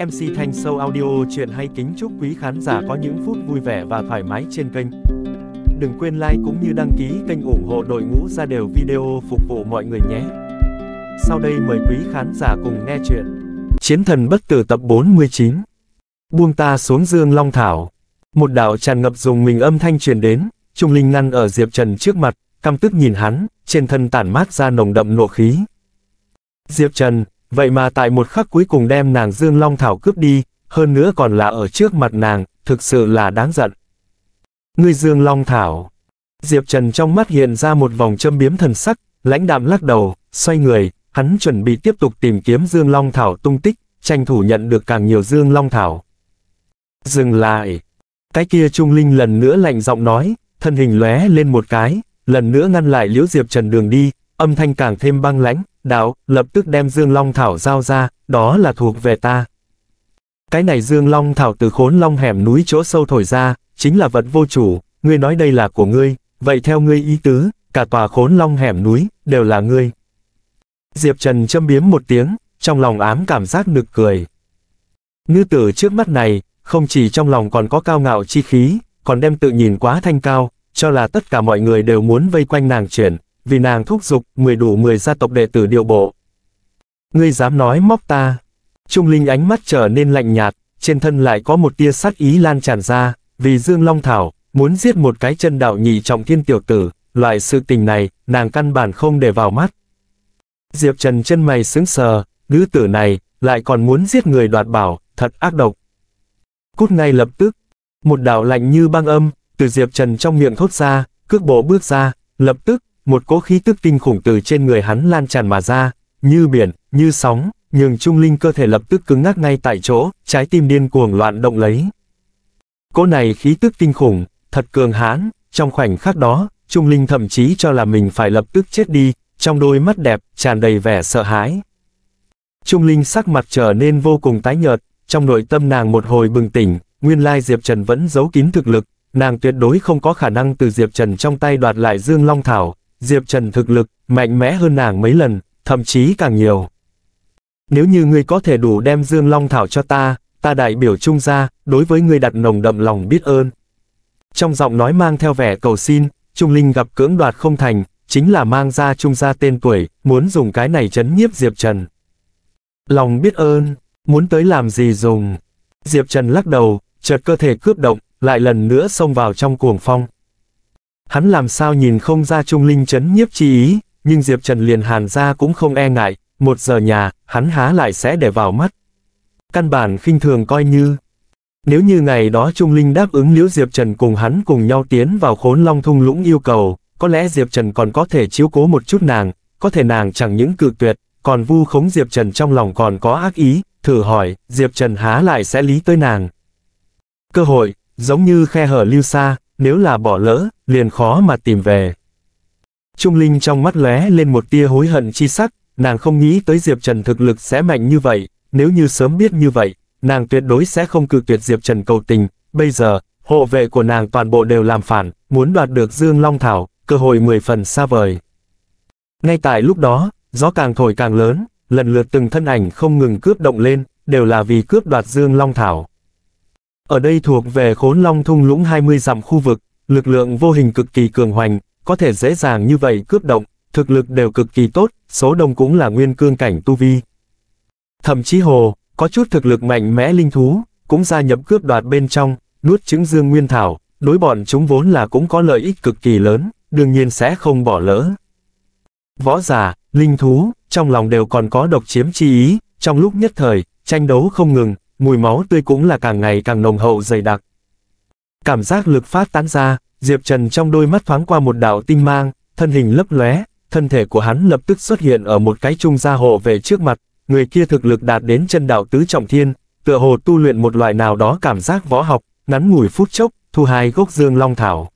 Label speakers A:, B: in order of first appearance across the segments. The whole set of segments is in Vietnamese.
A: MC Thanh Sâu Audio chuyện hay kính chúc quý khán giả có những phút vui vẻ và thoải mái trên kênh. Đừng quên like cũng như đăng ký kênh ủng hộ đội ngũ ra đều video phục vụ mọi người nhé. Sau đây mời quý khán giả cùng nghe chuyện. Chiến thần bất tử tập 49 Buông ta xuống dương long thảo Một đạo tràn ngập dùng mình âm thanh truyền đến, Trung Linh ngăn ở Diệp Trần trước mặt, căm tức nhìn hắn, trên thân tản mát ra nồng đậm nộ khí. Diệp Trần, Vậy mà tại một khắc cuối cùng đem nàng Dương Long Thảo cướp đi, hơn nữa còn là ở trước mặt nàng, thực sự là đáng giận. Ngươi Dương Long Thảo. Diệp Trần trong mắt hiện ra một vòng châm biếm thần sắc, lãnh đạm lắc đầu, xoay người, hắn chuẩn bị tiếp tục tìm kiếm Dương Long Thảo tung tích, tranh thủ nhận được càng nhiều Dương Long Thảo. Dừng lại. Cái kia Trung Linh lần nữa lạnh giọng nói, thân hình lóe lên một cái, lần nữa ngăn lại Liễu Diệp Trần đường đi, âm thanh càng thêm băng lãnh, đạo, lập tức đem Dương Long Thảo giao ra, đó là thuộc về ta. Cái này Dương Long Thảo từ khốn long hẻm núi chỗ sâu thổi ra, chính là vật vô chủ, ngươi nói đây là của ngươi, vậy theo ngươi ý tứ, cả tòa khốn long hẻm núi, đều là ngươi. Diệp Trần châm biếm một tiếng, trong lòng ám cảm giác nực cười. Nữ tử trước mắt này, không chỉ trong lòng còn có cao ngạo chi khí, còn đem tự nhìn quá thanh cao, cho là tất cả mọi người đều muốn vây quanh nàng chuyển, vì nàng thúc giục, mười đủ mười gia tộc đệ tử điều bộ. Ngươi dám nói móc ta. Trung Linh ánh mắt trở nên lạnh nhạt, trên thân lại có một tia sát ý lan tràn ra, vì Dương Long Thảo, muốn giết một cái chân đạo nhị trọng thiên tiểu tử, loại sự tình này, nàng căn bản không để vào mắt. Diệp Trần chân mày sững sờ, nữ tử này, lại còn muốn giết người đoạt bảo, thật ác độc. Cút ngay lập tức, một đạo lạnh như băng âm, từ Diệp Trần trong miệng thốt ra, cước bộ bước ra, lập tức, một cỗ khí tức kinh khủng từ trên người hắn lan tràn mà ra, như biển, như sóng, nhường Trung Linh cơ thể lập tức cứng ngắc ngay tại chỗ, trái tim điên cuồng loạn động lấy. Cỗ này khí tức kinh khủng, thật cường hãn, trong khoảnh khắc đó, Trung Linh thậm chí cho là mình phải lập tức chết đi, trong đôi mắt đẹp, tràn đầy vẻ sợ hãi. Trung Linh sắc mặt trở nên vô cùng tái nhợt, trong nội tâm nàng một hồi bừng tỉnh, nguyên lai Diệp Trần vẫn giấu kín thực lực, nàng tuyệt đối không có khả năng từ Diệp Trần trong tay đoạt lại Dương Long Thảo, Diệp Trần thực lực, mạnh mẽ hơn nàng mấy lần, thậm chí càng nhiều. Nếu như ngươi có thể đủ đem Dương Long Thảo cho ta, ta đại biểu trung gia, đối với ngươi đặt nồng đậm lòng biết ơn. Trong giọng nói mang theo vẻ cầu xin, Trung Linh gặp cưỡng đoạt không thành, chính là mang ra trung gia tên tuổi, muốn dùng cái này chấn nhiếp Diệp Trần. Lòng biết ơn, muốn tới làm gì dùng? Diệp Trần lắc đầu, chợt cơ thể cướp động, lại lần nữa xông vào trong cuồng phong. Hắn làm sao nhìn không ra trung linh chấn nhiếp chi ý, nhưng Diệp Trần liền hàn ra cũng không e ngại, một giờ nhà, hắn há lại sẽ để vào mắt. Căn bản khinh thường coi như. Nếu như ngày đó Trung Linh đáp ứng Liễu Diệp Trần cùng hắn cùng nhau tiến vào khốn long thung lũng yêu cầu, có lẽ Diệp Trần còn có thể chiếu cố một chút nàng, có thể nàng chẳng những cự tuyệt, còn vu khống Diệp Trần trong lòng còn có ác ý, thử hỏi, Diệp Trần há lại sẽ lý tới nàng. Cơ hội, giống như khe hở lưu xa, nếu là bỏ lỡ, liền khó mà tìm về. Trung Linh trong mắt lóe lên một tia hối hận chi sắc, nàng không nghĩ tới Diệp Trần thực lực sẽ mạnh như vậy, nếu như sớm biết như vậy, nàng tuyệt đối sẽ không cự tuyệt Diệp Trần cầu tình, bây giờ, hộ vệ của nàng toàn bộ đều làm phản, muốn đoạt được Dương Long Thảo, cơ hội 10 phần xa vời. Ngay tại lúc đó, gió càng thổi càng lớn, lần lượt từng thân ảnh không ngừng cướp động lên, đều là vì cướp đoạt Dương Long Thảo. Ở đây thuộc về khốn long thung lũng 20 dặm khu vực, lực lượng vô hình cực kỳ cường hoành, có thể dễ dàng như vậy cướp động, thực lực đều cực kỳ tốt, số đông cũng là nguyên cương cảnh tu vi. Thậm chí hồ, có chút thực lực mạnh mẽ linh thú, cũng gia nhập cướp đoạt bên trong, nuốt trứng dương nguyên thảo, đối bọn chúng vốn là cũng có lợi ích cực kỳ lớn, đương nhiên sẽ không bỏ lỡ. Võ giả, linh thú, trong lòng đều còn có độc chiếm chi ý, trong lúc nhất thời, tranh đấu không ngừng, mùi máu tươi cũng là càng ngày càng nồng hậu dày đặc. Cảm giác lực phát tán ra, Diệp Trần trong đôi mắt thoáng qua một đạo tinh mang, thân hình lấp lóe, thân thể của hắn lập tức xuất hiện ở một cái trung gia hộ về trước mặt, người kia thực lực đạt đến chân đạo tứ trọng thiên, tựa hồ tu luyện một loại nào đó cảm giác võ học, ngắn ngủi phút chốc, thu hai gốc dương long thảo.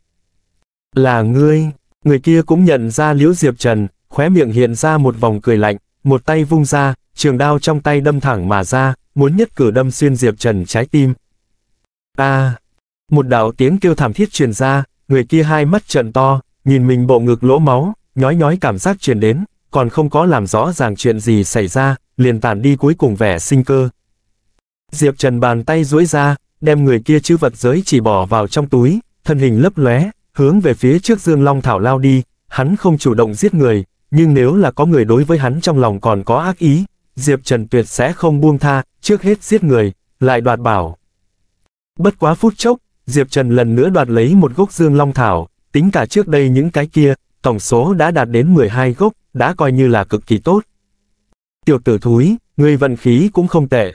A: Là ngươi, người kia cũng nhận ra Liễu Diệp Trần, khóe miệng hiện ra một vòng cười lạnh, một tay vung ra, trường đao trong tay đâm thẳng mà ra, muốn nhất cử đâm xuyên Diệp Trần trái tim. A! À, một đạo tiếng kêu thảm thiết truyền ra, người kia hai mắt trợn to, nhìn mình bộ ngực lỗ máu, nhói nhói cảm giác truyền đến, còn không có làm rõ ràng chuyện gì xảy ra, liền tản đi cuối cùng vẻ sinh cơ. Diệp Trần bàn tay duỗi ra, đem người kia chữ vật giới chỉ bỏ vào trong túi, thân hình lấp lóe, hướng về phía trước Dương Long Thảo lao đi, hắn không chủ động giết người, nhưng nếu là có người đối với hắn trong lòng còn có ác ý, Diệp Trần tuyệt sẽ không buông tha, trước hết giết người, lại đoạt bảo. Bất quá phút chốc, Diệp Trần lần nữa đoạt lấy một gốc dương long thảo, tính cả trước đây những cái kia, tổng số đã đạt đến 12 gốc, đã coi như là cực kỳ tốt. Tiểu tử thúi, người vận khí cũng không tệ.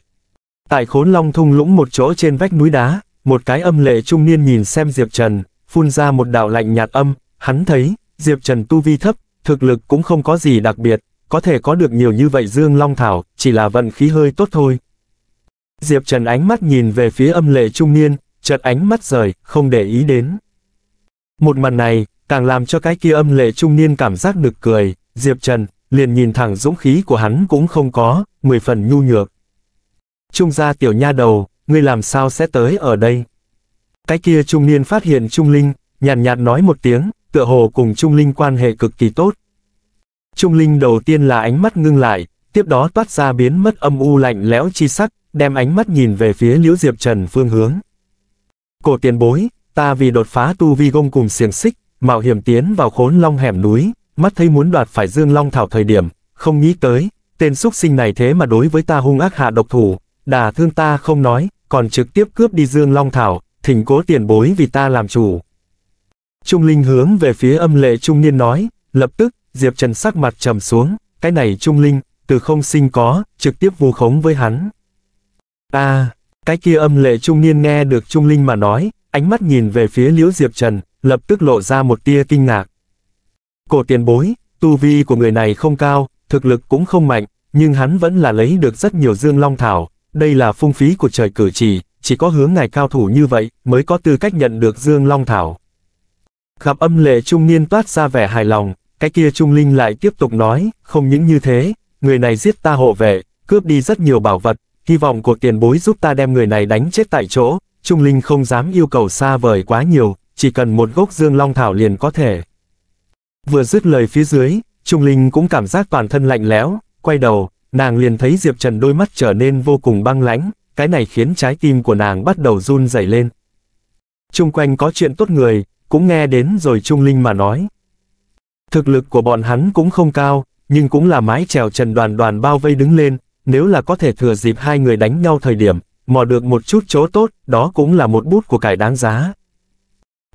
A: Tại khốn long thung lũng một chỗ trên vách núi đá, một cái âm lệ trung niên nhìn xem Diệp Trần, phun ra một đạo lạnh nhạt âm, hắn thấy, Diệp Trần tu vi thấp, thực lực cũng không có gì đặc biệt, có thể có được nhiều như vậy dương long thảo, chỉ là vận khí hơi tốt thôi. Diệp Trần ánh mắt nhìn về phía âm lệ trung niên, chợt ánh mắt rời, không để ý đến. Một màn này, càng làm cho cái kia âm lệ trung niên cảm giác được cười, Diệp Trần, liền nhìn thẳng dũng khí của hắn cũng không có, mười phần nhu nhược. Trung gia tiểu nha đầu, ngươi làm sao sẽ tới ở đây? Cái kia trung niên phát hiện Trung Linh, nhàn nhạt, nhạt nói một tiếng, tựa hồ cùng Trung Linh quan hệ cực kỳ tốt. Trung linh đầu tiên là ánh mắt ngưng lại, tiếp đó toát ra biến mất âm u lạnh lẽo chi sắc, đem ánh mắt nhìn về phía Liễu Diệp Trần phương hướng. Cổ tiền bối, ta vì đột phá tu vi gông cùng xiềng xích, mạo hiểm tiến vào khốn long hẻm núi, mắt thấy muốn đoạt phải dương long thảo thời điểm, không nghĩ tới, tên xúc sinh này thế mà đối với ta hung ác hạ độc thủ, đà thương ta không nói, còn trực tiếp cướp đi dương long thảo, thỉnh cố tiền bối vì ta làm chủ. Trung Linh hướng về phía âm lệ trung niên nói, lập tức, Diệp Trần sắc mặt trầm xuống, cái này trung linh, từ không sinh có, trực tiếp vu khống với hắn. À, cái kia âm lệ trung niên nghe được trung linh mà nói, ánh mắt nhìn về phía liễu Diệp Trần, lập tức lộ ra một tia kinh ngạc. Cổ tiền bối, tu vi của người này không cao, thực lực cũng không mạnh, nhưng hắn vẫn là lấy được rất nhiều dương long thảo, đây là phung phí của trời cử chỉ, chỉ có hướng ngài cao thủ như vậy mới có tư cách nhận được dương long thảo. Gặp âm lệ trung niên toát ra vẻ hài lòng, cái kia Trung Linh lại tiếp tục nói, không những như thế, người này giết ta hộ vệ, cướp đi rất nhiều bảo vật, hy vọng cuộc tiền bối giúp ta đem người này đánh chết tại chỗ, Trung Linh không dám yêu cầu xa vời quá nhiều, chỉ cần một gốc dương long thảo liền có thể. Vừa dứt lời phía dưới, Trung Linh cũng cảm giác toàn thân lạnh lẽo, quay đầu, nàng liền thấy Diệp Trần đôi mắt trở nên vô cùng băng lãnh, cái này khiến trái tim của nàng bắt đầu run rẩy lên. Trung quanh có chuyện tốt người, cũng nghe đến rồi Trung Linh mà nói, Thực lực của bọn hắn cũng không cao, nhưng cũng là mái chèo trần đoàn đoàn bao vây đứng lên, nếu là có thể thừa dịp hai người đánh nhau thời điểm, mò được một chút chỗ tốt, đó cũng là một bút của cải đáng giá.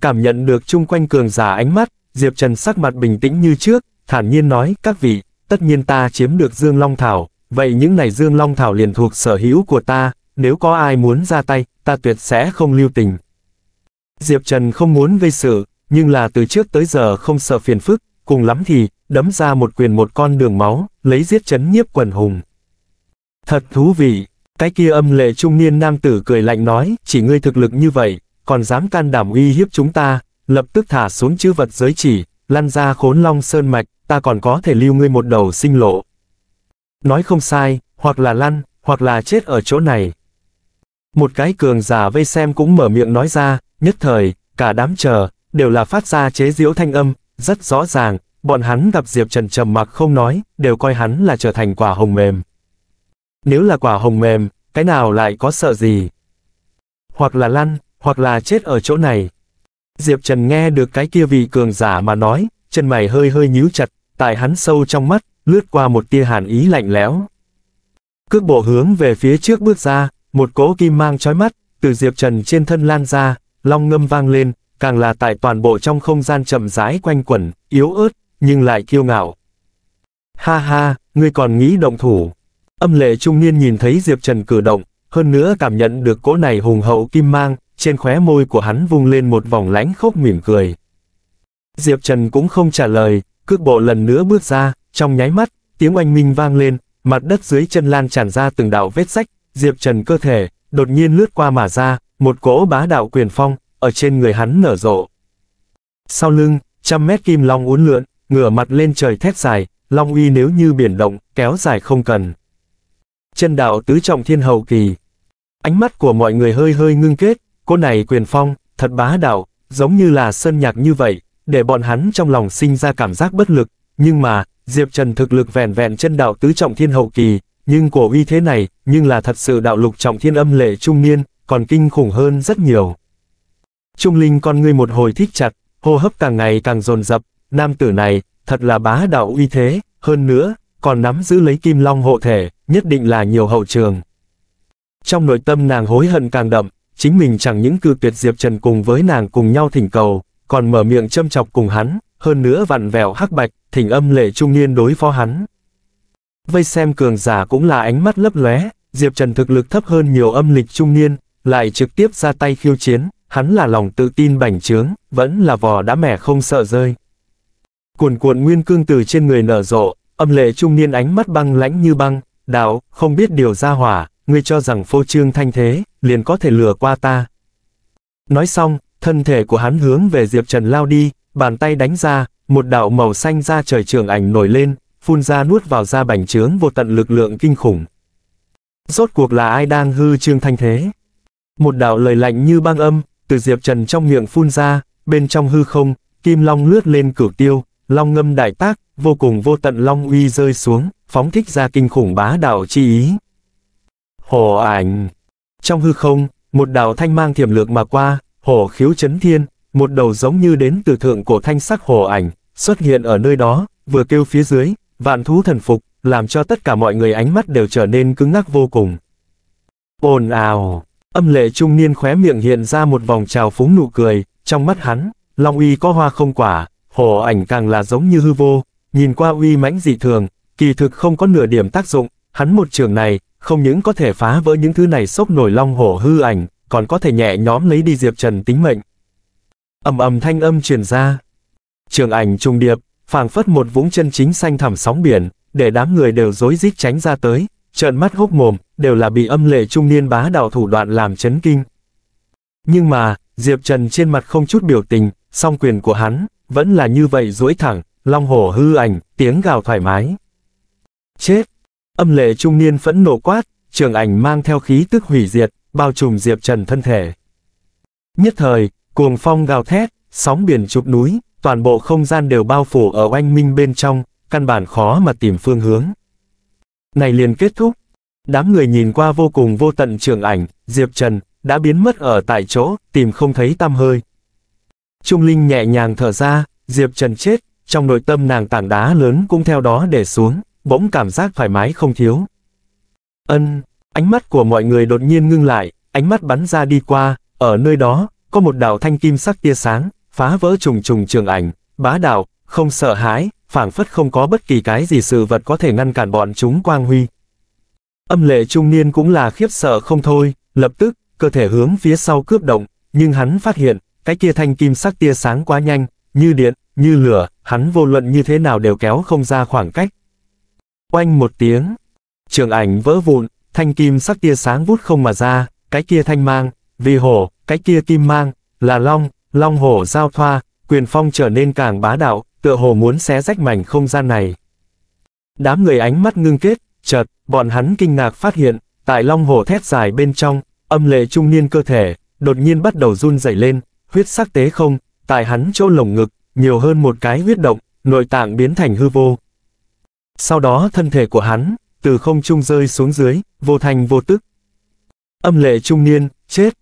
A: Cảm nhận được chung quanh cường giả ánh mắt, Diệp Trần sắc mặt bình tĩnh như trước, thản nhiên nói, các vị, tất nhiên ta chiếm được Dương Long Thảo, vậy những này Dương Long Thảo liền thuộc sở hữu của ta, nếu có ai muốn ra tay, ta tuyệt sẽ không lưu tình. Diệp Trần không muốn gây sự, nhưng là từ trước tới giờ không sợ phiền phức, cùng lắm thì, đấm ra một quyền một con đường máu, lấy giết chấn nhiếp quần hùng. Thật thú vị, cái kia âm lệ trung niên nam tử cười lạnh nói, chỉ ngươi thực lực như vậy, còn dám can đảm uy hiếp chúng ta, lập tức thả xuống chữ vật giới chỉ, lăn ra khốn long sơn mạch, ta còn có thể lưu ngươi một đầu sinh lộ. Nói không sai, hoặc là lăn, hoặc là chết ở chỗ này. Một cái cường giả vây xem cũng mở miệng nói ra, nhất thời, cả đám chờ, đều là phát ra chế diễu thanh âm, rất rõ ràng, bọn hắn gặp Diệp Trần trầm mặc không nói, đều coi hắn là trở thành quả hồng mềm. Nếu là quả hồng mềm, cái nào lại có sợ gì? Hoặc là lăn, hoặc là chết ở chỗ này. Diệp Trần nghe được cái kia vị cường giả mà nói, chân mày hơi hơi nhíu chặt, tại hắn sâu trong mắt, lướt qua một tia hàn ý lạnh lẽo. Cước bộ hướng về phía trước bước ra, một cỗ kim mang chói mắt, từ Diệp Trần trên thân lan ra, long ngâm vang lên, càng là tại toàn bộ trong không gian chậm rãi quanh quẩn, yếu ớt, nhưng lại kiêu ngạo. Ha ha, ngươi còn nghĩ động thủ. Âm lệ trung niên nhìn thấy Diệp Trần cử động, hơn nữa cảm nhận được cỗ này hùng hậu kim mang, trên khóe môi của hắn vung lên một vòng lánh khốc mỉm cười. Diệp Trần cũng không trả lời, cước bộ lần nữa bước ra, trong nháy mắt, tiếng oanh minh vang lên, mặt đất dưới chân lan tràn ra từng đạo vết sách, Diệp Trần cơ thể, đột nhiên lướt qua mà ra, một cỗ bá đạo quyền phong, ở trên người hắn nở rộ. Sau lưng, trăm mét kim long uốn lượn, ngửa mặt lên trời thét dài, long uy nếu như biển động, kéo dài không cần. Chân đạo tứ trọng thiên hậu kỳ. Ánh mắt của mọi người hơi hơi ngưng kết, cô này quyền phong, thật bá đạo, giống như là sơn nhạc như vậy, để bọn hắn trong lòng sinh ra cảm giác bất lực, nhưng mà, Diệp Trần thực lực vẹn vẹn chân đạo tứ trọng thiên hậu kỳ, nhưng của uy thế này, nhưng là thật sự đạo lục trọng thiên âm lệ trung niên, còn kinh khủng hơn rất nhiều. Trung Linh con ngươi một hồi thích chặt, hô hấp càng ngày càng dồn dập, nam tử này, thật là bá đạo uy thế, hơn nữa, còn nắm giữ lấy kim long hộ thể, nhất định là nhiều hậu trường. Trong nội tâm nàng hối hận càng đậm, chính mình chẳng những cư tuyệt Diệp Trần cùng với nàng cùng nhau thỉnh cầu, còn mở miệng châm chọc cùng hắn, hơn nữa vặn vẹo hắc bạch, thỉnh âm lệ trung niên đối phó hắn. Vây xem cường giả cũng là ánh mắt lấp lóe, Diệp Trần thực lực thấp hơn nhiều âm lịch trung niên, lại trực tiếp ra tay khiêu chiến, hắn là lòng tự tin bành trướng, vẫn là vò đã mẻ không sợ rơi. Cuồn cuộn nguyên cương từ trên người nở rộ, âm lệ trung niên ánh mắt băng lãnh như băng, đạo, không biết điều ra hỏa, ngươi cho rằng phô trương thanh thế, liền có thể lừa qua ta. Nói xong, thân thể của hắn hướng về Diệp Trần lao đi, bàn tay đánh ra, một đạo màu xanh ra trời trường ảnh nổi lên, phun ra nuốt vào da bành trướng vô tận lực lượng kinh khủng. Rốt cuộc là ai đang hư trương thanh thế? Một đạo lời lạnh như băng âm, từ Diệp Trần trong miệng phun ra, bên trong hư không, kim long lướt lên cửu tiêu, long ngâm đại tác, vô cùng vô tận long uy rơi xuống, phóng thích ra kinh khủng bá đạo chi ý. Hồ ảnh Trong hư không, một đạo thanh mang thiểm lược mà qua, hồ khiếu chấn thiên, một đầu giống như đến từ thượng cổ thanh sắc hồ ảnh, xuất hiện ở nơi đó, vừa kêu phía dưới, vạn thú thần phục, làm cho tất cả mọi người ánh mắt đều trở nên cứng ngắc vô cùng. Ồn ào! Âm lệ trung niên khóe miệng hiện ra một vòng trào phúng nụ cười, trong mắt hắn, Long uy có hoa không quả, hồ ảnh càng là giống như hư vô, nhìn qua uy mãnh dị thường, kỳ thực không có nửa điểm tác dụng, hắn một trường này, không những có thể phá vỡ những thứ này sốc nổi long hổ hư ảnh, còn có thể nhẹ nhóm lấy đi Diệp Trần tính mệnh. Ầm ầm thanh âm truyền ra. Trường ảnh trung điệp, phảng phất một vũng chân chính xanh thẳm sóng biển, để đám người đều rối rít tránh ra tới, trợn mắt hốc mồm, đều là bị âm lệ trung niên bá đạo thủ đoạn làm chấn kinh. Nhưng mà, Diệp Trần trên mặt không chút biểu tình, song quyền của hắn, vẫn là như vậy duỗi thẳng, long hổ hư ảnh, tiếng gào thoải mái. Chết! Âm lệ trung niên phẫn nộ quát, trường ảnh mang theo khí tức hủy diệt, bao trùm Diệp Trần thân thể. Nhất thời, cuồng phong gào thét, sóng biển chụp núi, toàn bộ không gian đều bao phủ ở oanh minh bên trong, căn bản khó mà tìm phương hướng này liền kết thúc. Đám người nhìn qua vô cùng vô tận trường ảnh, Diệp Trần, đã biến mất ở tại chỗ, tìm không thấy tăm hơi. Trung Linh nhẹ nhàng thở ra, Diệp Trần chết, trong nội tâm nàng tảng đá lớn cũng theo đó để xuống, bỗng cảm giác thoải mái không thiếu. Ân, ánh mắt của mọi người đột nhiên ngưng lại, ánh mắt bắn ra đi qua, ở nơi đó, có một đạo thanh kim sắc tia sáng, phá vỡ trùng trùng trường ảnh, bá đạo, không sợ hãi, phảng phất không có bất kỳ cái gì sự vật có thể ngăn cản bọn chúng quang huy. Âm lệ trung niên cũng là khiếp sợ không thôi, lập tức, cơ thể hướng phía sau cướp động, nhưng hắn phát hiện, cái kia thanh kim sắc tia sáng quá nhanh, như điện, như lửa, hắn vô luận như thế nào đều kéo không ra khoảng cách. Oanh một tiếng, trường ảnh vỡ vụn, thanh kim sắc tia sáng vút không mà ra, cái kia thanh mang, vì hổ, cái kia kim mang, là long, long hổ giao thoa, quyền phong trở nên càng bá đạo, tựa hồ muốn xé rách mảnh không gian này. Đám người ánh mắt ngưng kết, chợt, bọn hắn kinh ngạc phát hiện, tại long hồ thét dài bên trong, âm lệ trung niên cơ thể, đột nhiên bắt đầu run rẩy lên, huyết sắc tế không, tại hắn chỗ lồng ngực, nhiều hơn một cái huyết động, nội tạng biến thành hư vô. Sau đó thân thể của hắn, từ không trung rơi xuống dưới, vô thành vô tức. Âm lệ trung niên, chết.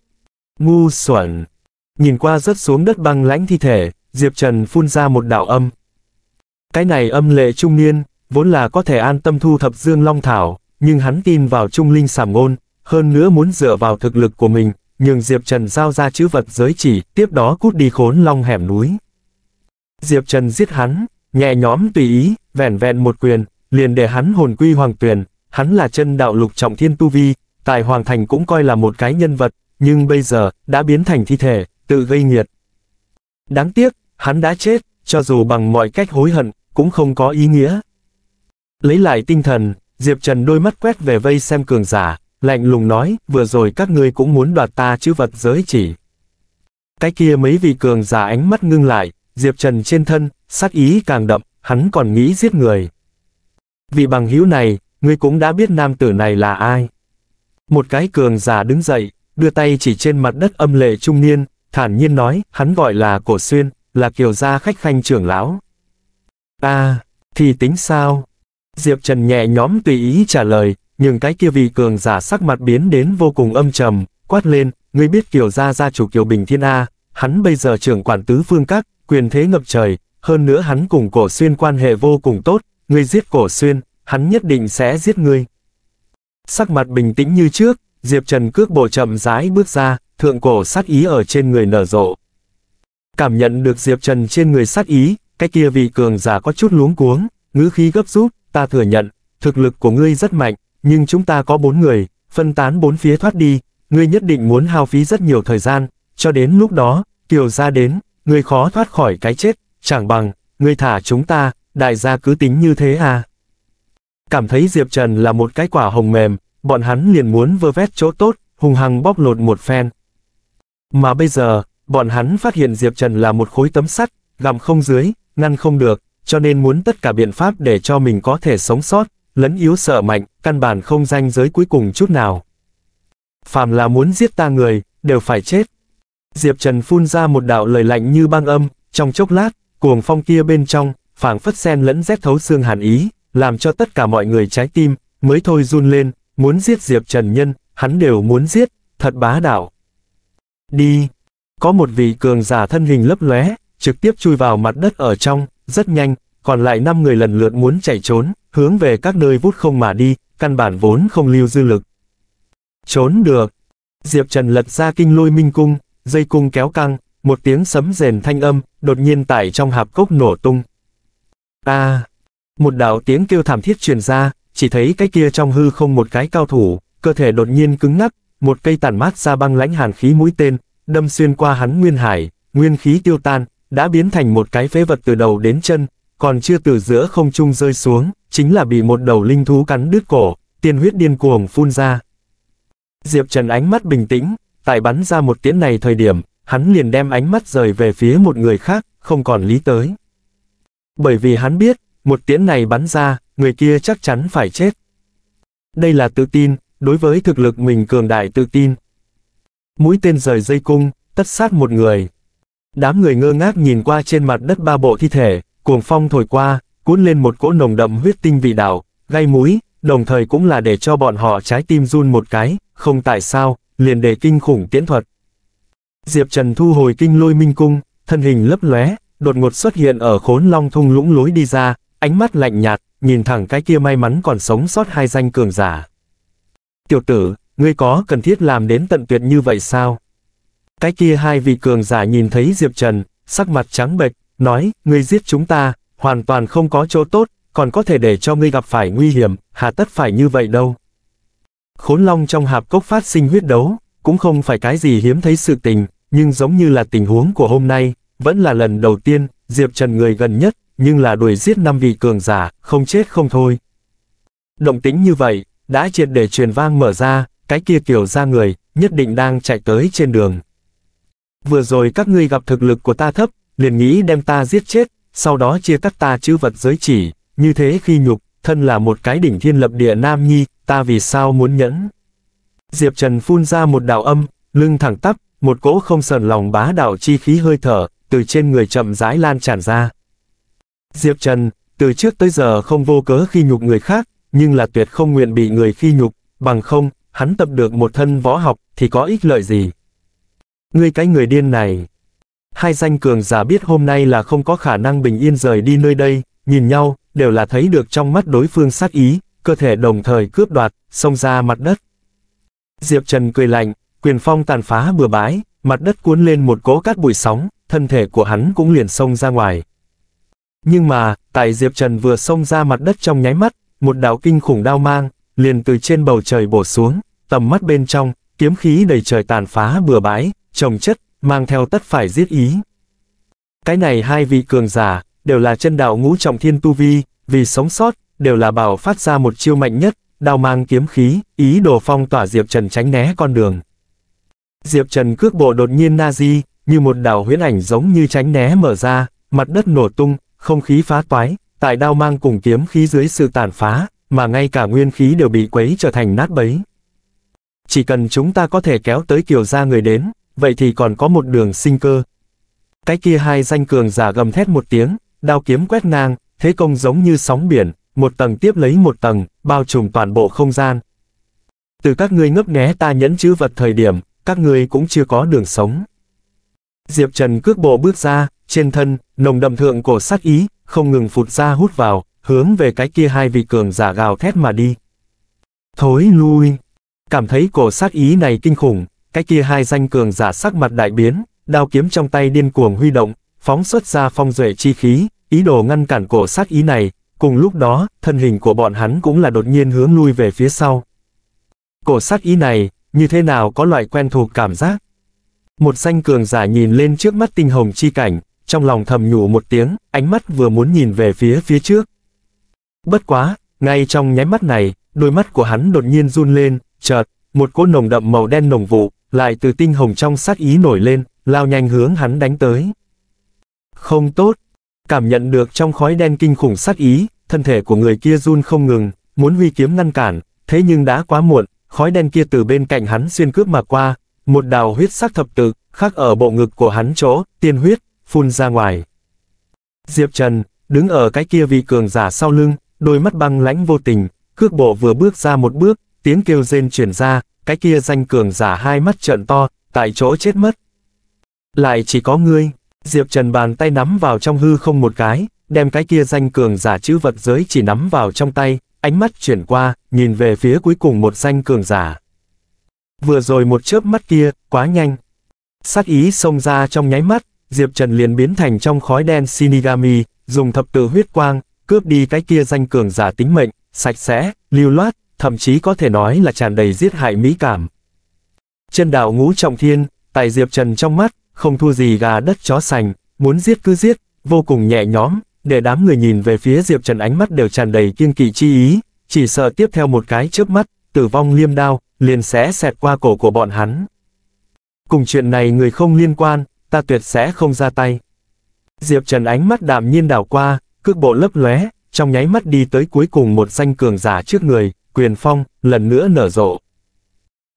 A: Ngu xuẩn. Nhìn qua rớt xuống đất băng lãnh thi thể, Diệp Trần phun ra một đạo âm. Cái này âm lệ trung niên, vốn là có thể an tâm thu thập Dương Long Thảo, nhưng hắn tin vào trung linh sảm ngôn, hơn nữa muốn dựa vào thực lực của mình, nhưng Diệp Trần giao ra chữ vật giới chỉ, tiếp đó cút đi khốn long hẻm núi. Diệp Trần giết hắn, nhẹ nhóm tùy ý, vẻn vẹn một quyền, liền để hắn hồn quy hoàng tuyền, hắn là chân đạo lục trọng thiên tu vi, tại Hoàng Thành cũng coi là một cái nhân vật, nhưng bây giờ, đã biến thành thi thể, tự gây nghiệt. Đáng tiếc, Hắn đã chết, cho dù bằng mọi cách hối hận, cũng không có ý nghĩa. Lấy lại tinh thần, Diệp Trần đôi mắt quét về vây xem cường giả, lạnh lùng nói, vừa rồi các ngươi cũng muốn đoạt ta chữ vật giới chỉ. Cái kia mấy vị cường giả ánh mắt ngưng lại, Diệp Trần trên thân, sát ý càng đậm, hắn còn nghĩ giết người. Vị bằng hữu này, ngươi cũng đã biết nam tử này là ai. Một cái cường giả đứng dậy, đưa tay chỉ trên mặt đất âm lệ trung niên, thản nhiên nói, hắn gọi là Cổ Xuyên, là kiều gia khách khanh trưởng lão. À, thì tính sao? Diệp Trần nhẹ nhóm tùy ý trả lời, nhưng cái kia vị cường giả sắc mặt biến đến vô cùng âm trầm, quát lên, ngươi biết kiều gia gia chủ kiều Bình Thiên A, hắn bây giờ trưởng quản tứ phương các, quyền thế ngập trời, hơn nữa hắn cùng cổ xuyên quan hệ vô cùng tốt, ngươi giết cổ xuyên, hắn nhất định sẽ giết ngươi. Sắc mặt bình tĩnh như trước, Diệp Trần cước bộ chậm rãi bước ra, thượng cổ sát ý ở trên người nở rộ. Cảm nhận được Diệp Trần trên người sát ý, cái kia vị cường giả có chút luống cuống, ngữ khí gấp rút, ta thừa nhận, thực lực của ngươi rất mạnh, nhưng chúng ta có bốn người, phân tán bốn phía thoát đi, ngươi nhất định muốn hao phí rất nhiều thời gian, cho đến lúc đó, kiều ra đến, ngươi khó thoát khỏi cái chết, chẳng bằng, ngươi thả chúng ta, đại gia cứ tính như thế à. Cảm thấy Diệp Trần là một cái quả hồng mềm, bọn hắn liền muốn vơ vét chỗ tốt, hùng hăng bóc lột một phen. Mà bây giờ, bọn hắn phát hiện Diệp Trần là một khối tấm sắt, gặm không dưới, ngăn không được, cho nên muốn tất cả biện pháp để cho mình có thể sống sót, lấn yếu sợ mạnh, căn bản không danh giới cuối cùng chút nào. Phàm là muốn giết ta người, đều phải chết. Diệp Trần phun ra một đạo lời lạnh như băng âm, trong chốc lát, cuồng phong kia bên trong, phảng phất sen lẫn rét thấu xương hàn ý, làm cho tất cả mọi người trái tim, mới thôi run lên, muốn giết Diệp Trần Nhân, hắn đều muốn giết, thật bá đạo. Đi! Có một vị cường giả thân hình lấp lóe, trực tiếp chui vào mặt đất ở trong, rất nhanh, còn lại năm người lần lượt muốn chạy trốn, hướng về các nơi vút không mà đi, căn bản vốn không lưu dư lực. Trốn được. Diệp Trần lật ra kinh lôi minh cung, dây cung kéo căng, một tiếng sấm rền thanh âm, đột nhiên tại trong hạp cốc nổ tung. A! À, một đạo tiếng kêu thảm thiết truyền ra, chỉ thấy cái kia trong hư không một cái cao thủ, cơ thể đột nhiên cứng ngắc, một cây tản mát ra băng lãnh hàn khí mũi tên, đâm xuyên qua hắn nguyên hải, nguyên khí tiêu tan, đã biến thành một cái phế vật từ đầu đến chân, còn chưa từ giữa không trung rơi xuống, chính là bị một đầu linh thú cắn đứt cổ, tiên huyết điên cuồng phun ra. Diệp Trần ánh mắt bình tĩnh, tại bắn ra một tiễn này thời điểm, hắn liền đem ánh mắt rời về phía một người khác, không còn lý tới. Bởi vì hắn biết, một tiễn này bắn ra, người kia chắc chắn phải chết. Đây là tự tin, đối với thực lực mình cường đại tự tin mũi tên rời dây cung, tất sát một người. Đám người ngơ ngác nhìn qua trên mặt đất ba bộ thi thể, cuồng phong thổi qua, cuốn lên một cỗ nồng đậm huyết tinh vị đảo, gây múi, đồng thời cũng là để cho bọn họ trái tim run một cái, không tại sao, liền đề kinh khủng tiễn thuật. Diệp Trần thu hồi kinh lôi minh cung, thân hình lấp lóe, đột ngột xuất hiện ở khốn long thung lũng lối đi ra, ánh mắt lạnh nhạt, nhìn thẳng cái kia may mắn còn sống sót hai danh cường giả. Tiểu tử, ngươi có cần thiết làm đến tận tuyệt như vậy sao? Cái kia hai vị cường giả nhìn thấy Diệp Trần, sắc mặt trắng bệch, nói, ngươi giết chúng ta, hoàn toàn không có chỗ tốt, còn có thể để cho ngươi gặp phải nguy hiểm, hà tất phải như vậy đâu. Khốn long trong hạp cốc phát sinh huyết đấu, cũng không phải cái gì hiếm thấy sự tình, nhưng giống như là tình huống của hôm nay, vẫn là lần đầu tiên, Diệp Trần người gần nhất, nhưng là đuổi giết năm vị cường giả, không chết không thôi. Động tính như vậy, đã triệt để truyền vang mở ra, cái kia kiểu ra người, nhất định đang chạy tới trên đường. Vừa rồi các ngươi gặp thực lực của ta thấp, liền nghĩ đem ta giết chết, sau đó chia cắt ta chữ vật giới chỉ, như thế khi nhục, thân là một cái đỉnh thiên lập địa nam nhi, ta vì sao muốn nhẫn. Diệp Trần phun ra một đạo âm, lưng thẳng tắp, một cỗ không sờn lòng bá đạo chi khí hơi thở, từ trên người chậm rãi lan tràn ra. Diệp Trần, từ trước tới giờ không vô cớ khi nhục người khác, nhưng là tuyệt không nguyện bị người khi nhục, bằng không, hắn tập được một thân võ học thì có ích lợi gì? Ngươi cái người điên này. Hai danh cường giả biết hôm nay là không có khả năng bình yên rời đi nơi đây, nhìn nhau, đều là thấy được trong mắt đối phương sát ý, cơ thể đồng thời cướp đoạt, xông ra mặt đất. Diệp Trần cười lạnh, quyền phong tàn phá bừa bãi, mặt đất cuốn lên một cỗ cát bụi sóng, thân thể của hắn cũng liền xông ra ngoài. Nhưng mà, tại Diệp Trần vừa xông ra mặt đất trong nháy mắt, một đạo kinh khủng đao mang, liền từ trên bầu trời bổ xuống, tầm mắt bên trong, kiếm khí đầy trời tàn phá bừa bãi, trồng chất, mang theo tất phải giết ý. Cái này hai vị cường giả, đều là chân đạo ngũ trọng thiên tu vi, vì sống sót, đều là bảo phát ra một chiêu mạnh nhất, đao mang kiếm khí, ý đồ phong tỏa Diệp Trần tránh né con đường. Diệp Trần cước bộ đột nhiên nazi như một đảo huyễn ảnh giống như tránh né mở ra, mặt đất nổ tung, không khí phá toái, tại đao mang cùng kiếm khí dưới sự tàn phá, mà ngay cả nguyên khí đều bị quấy trở thành nát bấy. Chỉ cần chúng ta có thể kéo tới kiều gia người đến, vậy thì còn có một đường sinh cơ. Cái kia hai danh cường giả gầm thét một tiếng, đao kiếm quét ngang, thế công giống như sóng biển, một tầng tiếp lấy một tầng, bao trùm toàn bộ không gian. Từ các ngươi ngấp nghé ta nhẫn chữ vật thời điểm, các ngươi cũng chưa có đường sống. Diệp Trần cước bộ bước ra, trên thân, nồng đậm thượng cổ sát ý, không ngừng phụt ra hút vào, hướng về cái kia hai vị cường giả gào thét mà đi. Thối lui! Cảm thấy cổ sát ý này kinh khủng, cái kia hai danh cường giả sắc mặt đại biến, đao kiếm trong tay điên cuồng huy động, phóng xuất ra phong duệ chi khí, ý đồ ngăn cản cổ sát ý này, cùng lúc đó, thân hình của bọn hắn cũng là đột nhiên hướng lui về phía sau. Cổ sát ý này, như thế nào có loại quen thuộc cảm giác? Một danh cường giả nhìn lên trước mắt tinh hồng chi cảnh, trong lòng thầm nhủ một tiếng, ánh mắt vừa muốn nhìn về phía phía trước, Bất quá, ngay trong nháy mắt này, đôi mắt của hắn đột nhiên run lên, chợt, một cỗ nồng đậm màu đen nồng vụ, lại từ tinh hồng trong sát ý nổi lên, lao nhanh hướng hắn đánh tới. Không tốt, cảm nhận được trong khói đen kinh khủng sát ý, thân thể của người kia run không ngừng, muốn huy kiếm ngăn cản, thế nhưng đã quá muộn, khói đen kia từ bên cạnh hắn xuyên cướp mà qua, một đào huyết sắc thập tự, khắc ở bộ ngực của hắn chỗ, tiên huyết, phun ra ngoài. Diệp Trần, đứng ở cái kia vị cường giả sau lưng, đôi mắt băng lãnh vô tình, cước bộ vừa bước ra một bước, tiếng kêu rên chuyển ra, cái kia danh cường giả hai mắt trợn to, tại chỗ chết mất. Lại chỉ có ngươi, Diệp Trần bàn tay nắm vào trong hư không một cái, đem cái kia danh cường giả chữ vật giới chỉ nắm vào trong tay, ánh mắt chuyển qua, nhìn về phía cuối cùng một danh cường giả. Vừa rồi một chớp mắt kia, quá nhanh. Sát ý xông ra trong nháy mắt, Diệp Trần liền biến thành trong khói đen Shinigami, dùng thập tự huyết quang, cướp đi cái kia danh cường giả tính mệnh, sạch sẽ, lưu loát, thậm chí có thể nói là tràn đầy giết hại mỹ cảm. Chân đạo ngũ trọng thiên, tài Diệp Trần trong mắt, không thua gì gà đất chó sành, muốn giết cứ giết, vô cùng nhẹ nhõm, để đám người nhìn về phía Diệp Trần ánh mắt đều tràn đầy kiên kỵ chi ý, chỉ sợ tiếp theo một cái trước mắt, tử vong liêm đao, liền sẽ xẹt qua cổ của bọn hắn. Cùng chuyện này người không liên quan, ta tuyệt sẽ không ra tay. Diệp Trần ánh mắt đạm nhiên đảo qua, cước bộ lấp lóe, trong nháy mắt đi tới cuối cùng một danh cường giả trước người, quyền phong, lần nữa nở rộ.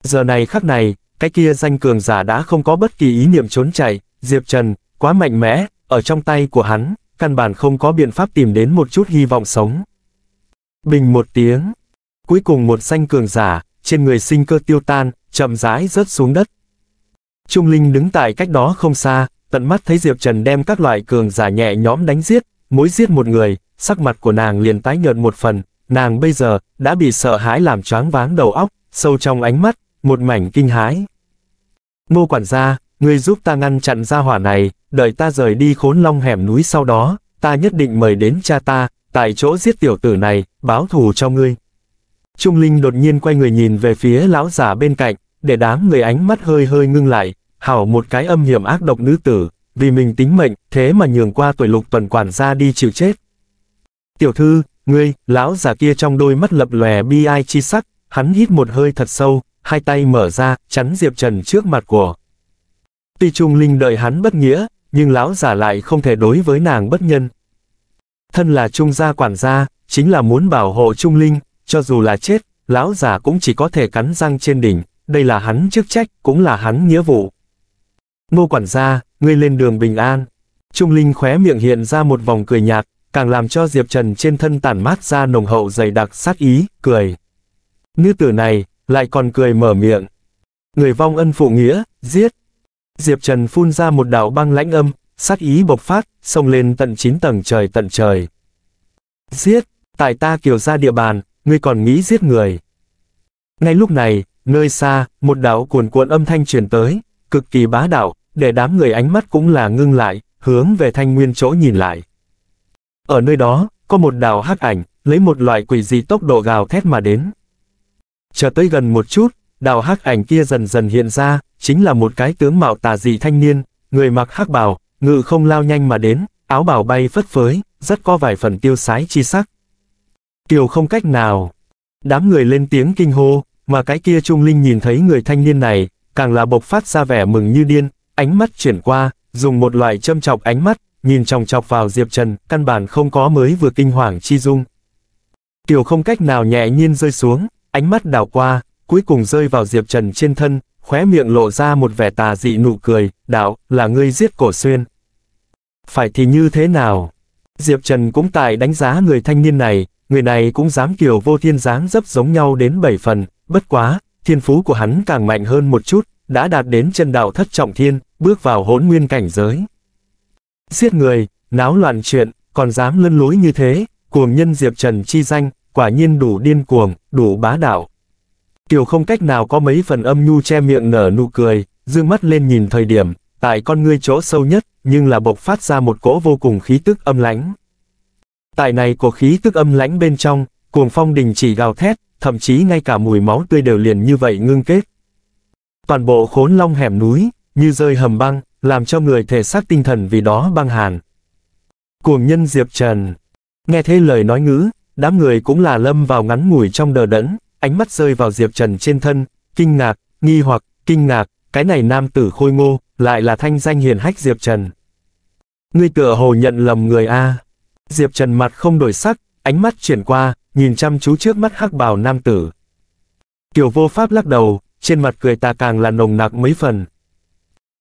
A: Giờ này khắc này, cái kia danh cường giả đã không có bất kỳ ý niệm trốn chạy, Diệp Trần, quá mạnh mẽ, ở trong tay của hắn, căn bản không có biện pháp tìm đến một chút hy vọng sống. Bình một tiếng, cuối cùng một danh cường giả, trên người sinh cơ tiêu tan, chậm rãi rớt xuống đất. Trung Linh đứng tại cách đó không xa, tận mắt thấy Diệp Trần đem các loại cường giả nhẹ nhóm đánh giết, mỗi giết một người, sắc mặt của nàng liền tái nhợt một phần, nàng bây giờ, đã bị sợ hãi làm choáng váng đầu óc, sâu trong ánh mắt, một mảnh kinh hãi. Ngô quản gia, ngươi giúp ta ngăn chặn ra hỏa này, đợi ta rời đi khốn long hẻm núi sau đó, ta nhất định mời đến cha ta, tại chỗ giết tiểu tử này, báo thù cho ngươi. Trung Linh đột nhiên quay người nhìn về phía lão giả bên cạnh, để đám người ánh mắt hơi hơi ngưng lại, hảo một cái âm hiểm ác độc nữ tử, vì mình tính mệnh, thế mà nhường qua tuổi lục tuần quản gia đi chịu chết. Tiểu thư, ngươi, lão già kia trong đôi mắt lập lòe bi ai chi sắc, hắn hít một hơi thật sâu, hai tay mở ra, chắn Diệp Trần trước mặt của. Tuy Trung Linh đợi hắn bất nghĩa, nhưng lão già lại không thể đối với nàng bất nhân. Thân là Trung gia quản gia, chính là muốn bảo hộ Trung Linh, cho dù là chết, lão già cũng chỉ có thể cắn răng trên đỉnh, đây là hắn chức trách, cũng là hắn nghĩa vụ. Ngô quản gia, ngươi lên đường bình an. Trung Linh khóe miệng hiện ra một vòng cười nhạt, càng làm cho Diệp Trần trên thân tản mát ra nồng hậu dày đặc sát ý, cười. Nữ tử này, lại còn cười mở miệng. Người vong ân phụ nghĩa, giết. Diệp Trần phun ra một đạo băng lãnh âm, sát ý bộc phát, xông lên tận chín tầng trời tận trời. Giết, tại ta kiều ra địa bàn, ngươi còn nghĩ giết người. Ngay lúc này, nơi xa, một đạo cuồn cuộn âm thanh truyền tới, cực kỳ bá đạo, để đám người ánh mắt cũng là ngưng lại, hướng về thanh nguyên chỗ nhìn lại. Ở nơi đó, có một đào hắc ảnh, lấy một loại quỷ dị tốc độ gào thét mà đến. Chờ tới gần một chút, đào hắc ảnh kia dần dần hiện ra, chính là một cái tướng mạo tà dị thanh niên, người mặc hắc bào, ngự không lao nhanh mà đến, áo bào bay phất phới, rất có vài phần tiêu sái chi sắc. Kiều không cách nào. Đám người lên tiếng kinh hô, mà cái kia trung linh nhìn thấy người thanh niên này, càng là bộc phát ra vẻ mừng như điên, Ánh mắt chuyển qua, dùng một loại châm chọc ánh mắt, nhìn chòng chọc vào Diệp Trần, căn bản không có mới vừa kinh hoàng chi dung. Kiều không cách nào nhẹ nhiên rơi xuống, ánh mắt đảo qua, cuối cùng rơi vào Diệp Trần trên thân, khóe miệng lộ ra một vẻ tà dị nụ cười, đạo, là ngươi giết cổ xuyên. Phải thì như thế nào? Diệp Trần cũng tại đánh giá người thanh niên này, người này cũng dám Kiều vô thiên dáng dấp giống nhau đến bảy phần, bất quá, thiên phú của hắn càng mạnh hơn một chút, đã đạt đến chân đạo thất trọng thiên, bước vào hỗn nguyên cảnh giới. Giết người, náo loạn chuyện, còn dám lân lối như thế, cuồng nhân Diệp Trần chi danh, quả nhiên đủ điên cuồng, đủ bá đạo. Kiều không cách nào có mấy phần âm nhu che miệng nở nụ cười, dương mắt lên nhìn thời điểm, tại con ngươi chỗ sâu nhất, nhưng là bộc phát ra một cỗ vô cùng khí tức âm lãnh. Tại này có khí tức âm lãnh bên trong, cuồng phong đình chỉ gào thét, thậm chí ngay cả mùi máu tươi đều liền như vậy ngưng kết. Toàn bộ khốn long hẻm núi, như rơi hầm băng, làm cho người thể xác tinh thần vì đó băng hàn. Cuồng nhân Diệp Trần Nghe thấy lời nói ngữ, đám người cũng là lâm vào ngắn ngủi trong đờ đẫn, ánh mắt rơi vào Diệp Trần trên thân, kinh ngạc, nghi hoặc, kinh ngạc, cái này nam tử khôi ngô, lại là thanh danh hiền hách Diệp Trần. Ngươi tựa hồ nhận lầm người A. Diệp Trần mặt không đổi sắc, ánh mắt chuyển qua, nhìn chăm chú trước mắt hắc bào nam tử. Tiểu vô pháp lắc đầu, trên mặt cười ta càng là nồng nặc mấy phần,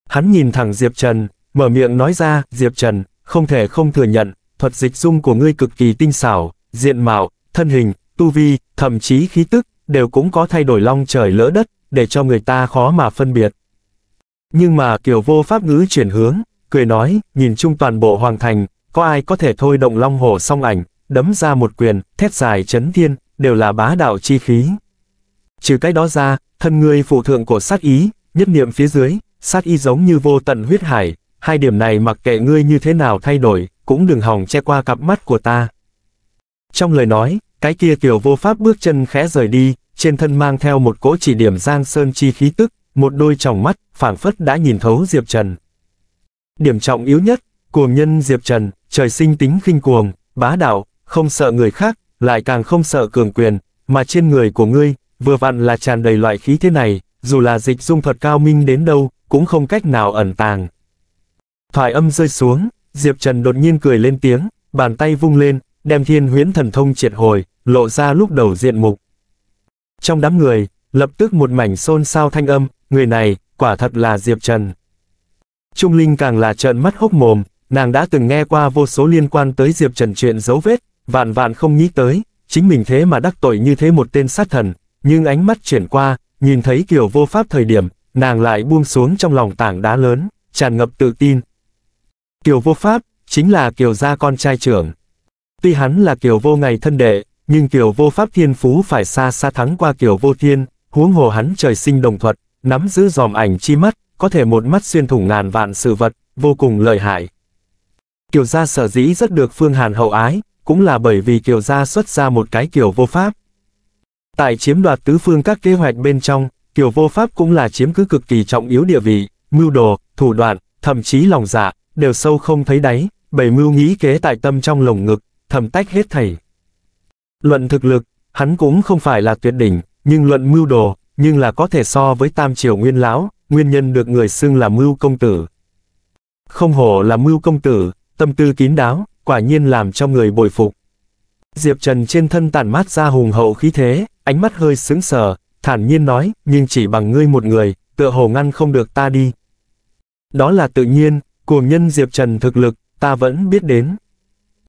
A: Hắn nhìn thẳng Diệp Trần, mở miệng nói ra, Diệp Trần, không thể không thừa nhận, thuật dịch dung của ngươi cực kỳ tinh xảo, diện mạo, thân hình, tu vi, thậm chí khí tức, đều cũng có thay đổi long trời lỡ đất, để cho người ta khó mà phân biệt. Nhưng mà kiểu vô pháp ngữ chuyển hướng, cười nói, nhìn chung toàn bộ hoàng thành, có ai có thể thôi động long hổ song ảnh, đấm ra một quyền, thét dài chấn thiên, đều là bá đạo chi khí. Trừ cái đó ra, thân ngươi phụ thượng của sát ý, nhất niệm phía dưới, sát y giống như vô tận huyết hải, hai điểm này mặc kệ ngươi như thế nào thay đổi, cũng đừng hòng che qua cặp mắt của ta. Trong lời nói, cái kia kiểu vô pháp bước chân khẽ rời đi, trên thân mang theo một cỗ chỉ điểm giang sơn chi khí tức, một đôi tròng mắt, phảng phất đã nhìn thấu Diệp Trần. Điểm trọng yếu nhất, cuồng nhân Diệp Trần, trời sinh tính khinh cuồng, bá đạo, không sợ người khác, lại càng không sợ cường quyền, mà trên người của ngươi, vừa vặn là tràn đầy loại khí thế này, dù là dịch dung thuật cao minh đến đâu, cũng không cách nào ẩn tàng. Thoại âm rơi xuống, Diệp Trần đột nhiên cười lên tiếng, bàn tay vung lên, đem thiên huyễn thần thông triệt hồi, lộ ra lúc đầu diện mục. Trong đám người, lập tức một mảnh xôn xao thanh âm, người này, quả thật là Diệp Trần. Trung Linh càng là trợn mắt hốc mồm, nàng đã từng nghe qua vô số liên quan tới Diệp Trần chuyện dấu vết, vạn vạn không nghĩ tới, chính mình thế mà đắc tội như thế một tên sát thần, nhưng ánh mắt chuyển qua, nhìn thấy kiểu vô pháp thời điểm, nàng lại buông xuống trong lòng tảng đá lớn, tràn ngập tự tin. Kiều vô pháp, chính là kiều gia con trai trưởng. Tuy hắn là kiều vô ngày thân đệ, nhưng kiều vô pháp thiên phú phải xa xa thắng qua kiều vô thiên, huống hồ hắn trời sinh đồng thuật, nắm giữ dòm ảnh chi mắt, có thể một mắt xuyên thủng ngàn vạn sự vật, vô cùng lợi hại. Kiều gia sở dĩ rất được Phương Hàn hậu ái, cũng là bởi vì Kiều gia xuất ra một cái kiều vô pháp. Tại chiếm đoạt tứ phương các kế hoạch bên trong, kiểu vô pháp cũng là chiếm cứ cực kỳ trọng yếu địa vị, mưu đồ, thủ đoạn, thậm chí lòng dạ, đều sâu không thấy đáy, bảy mưu nghĩ kế tại tâm trong lồng ngực, thầm tách hết thảy. Luận thực lực, hắn cũng không phải là tuyệt đỉnh, nhưng luận mưu đồ, nhưng là có thể so với tam triều nguyên lão, nguyên nhân được người xưng là mưu công tử. Không hổ là mưu công tử, tâm tư kín đáo, quả nhiên làm cho người bồi phục. Diệp Trần trên thân tản mát ra hùng hậu khí thế, ánh mắt hơi sững sờ, thản nhiên nói, nhưng chỉ bằng ngươi một người, tựa hồ ngăn không được ta đi. Đó là tự nhiên, cuồng nhân Diệp Trần thực lực, ta vẫn biết đến.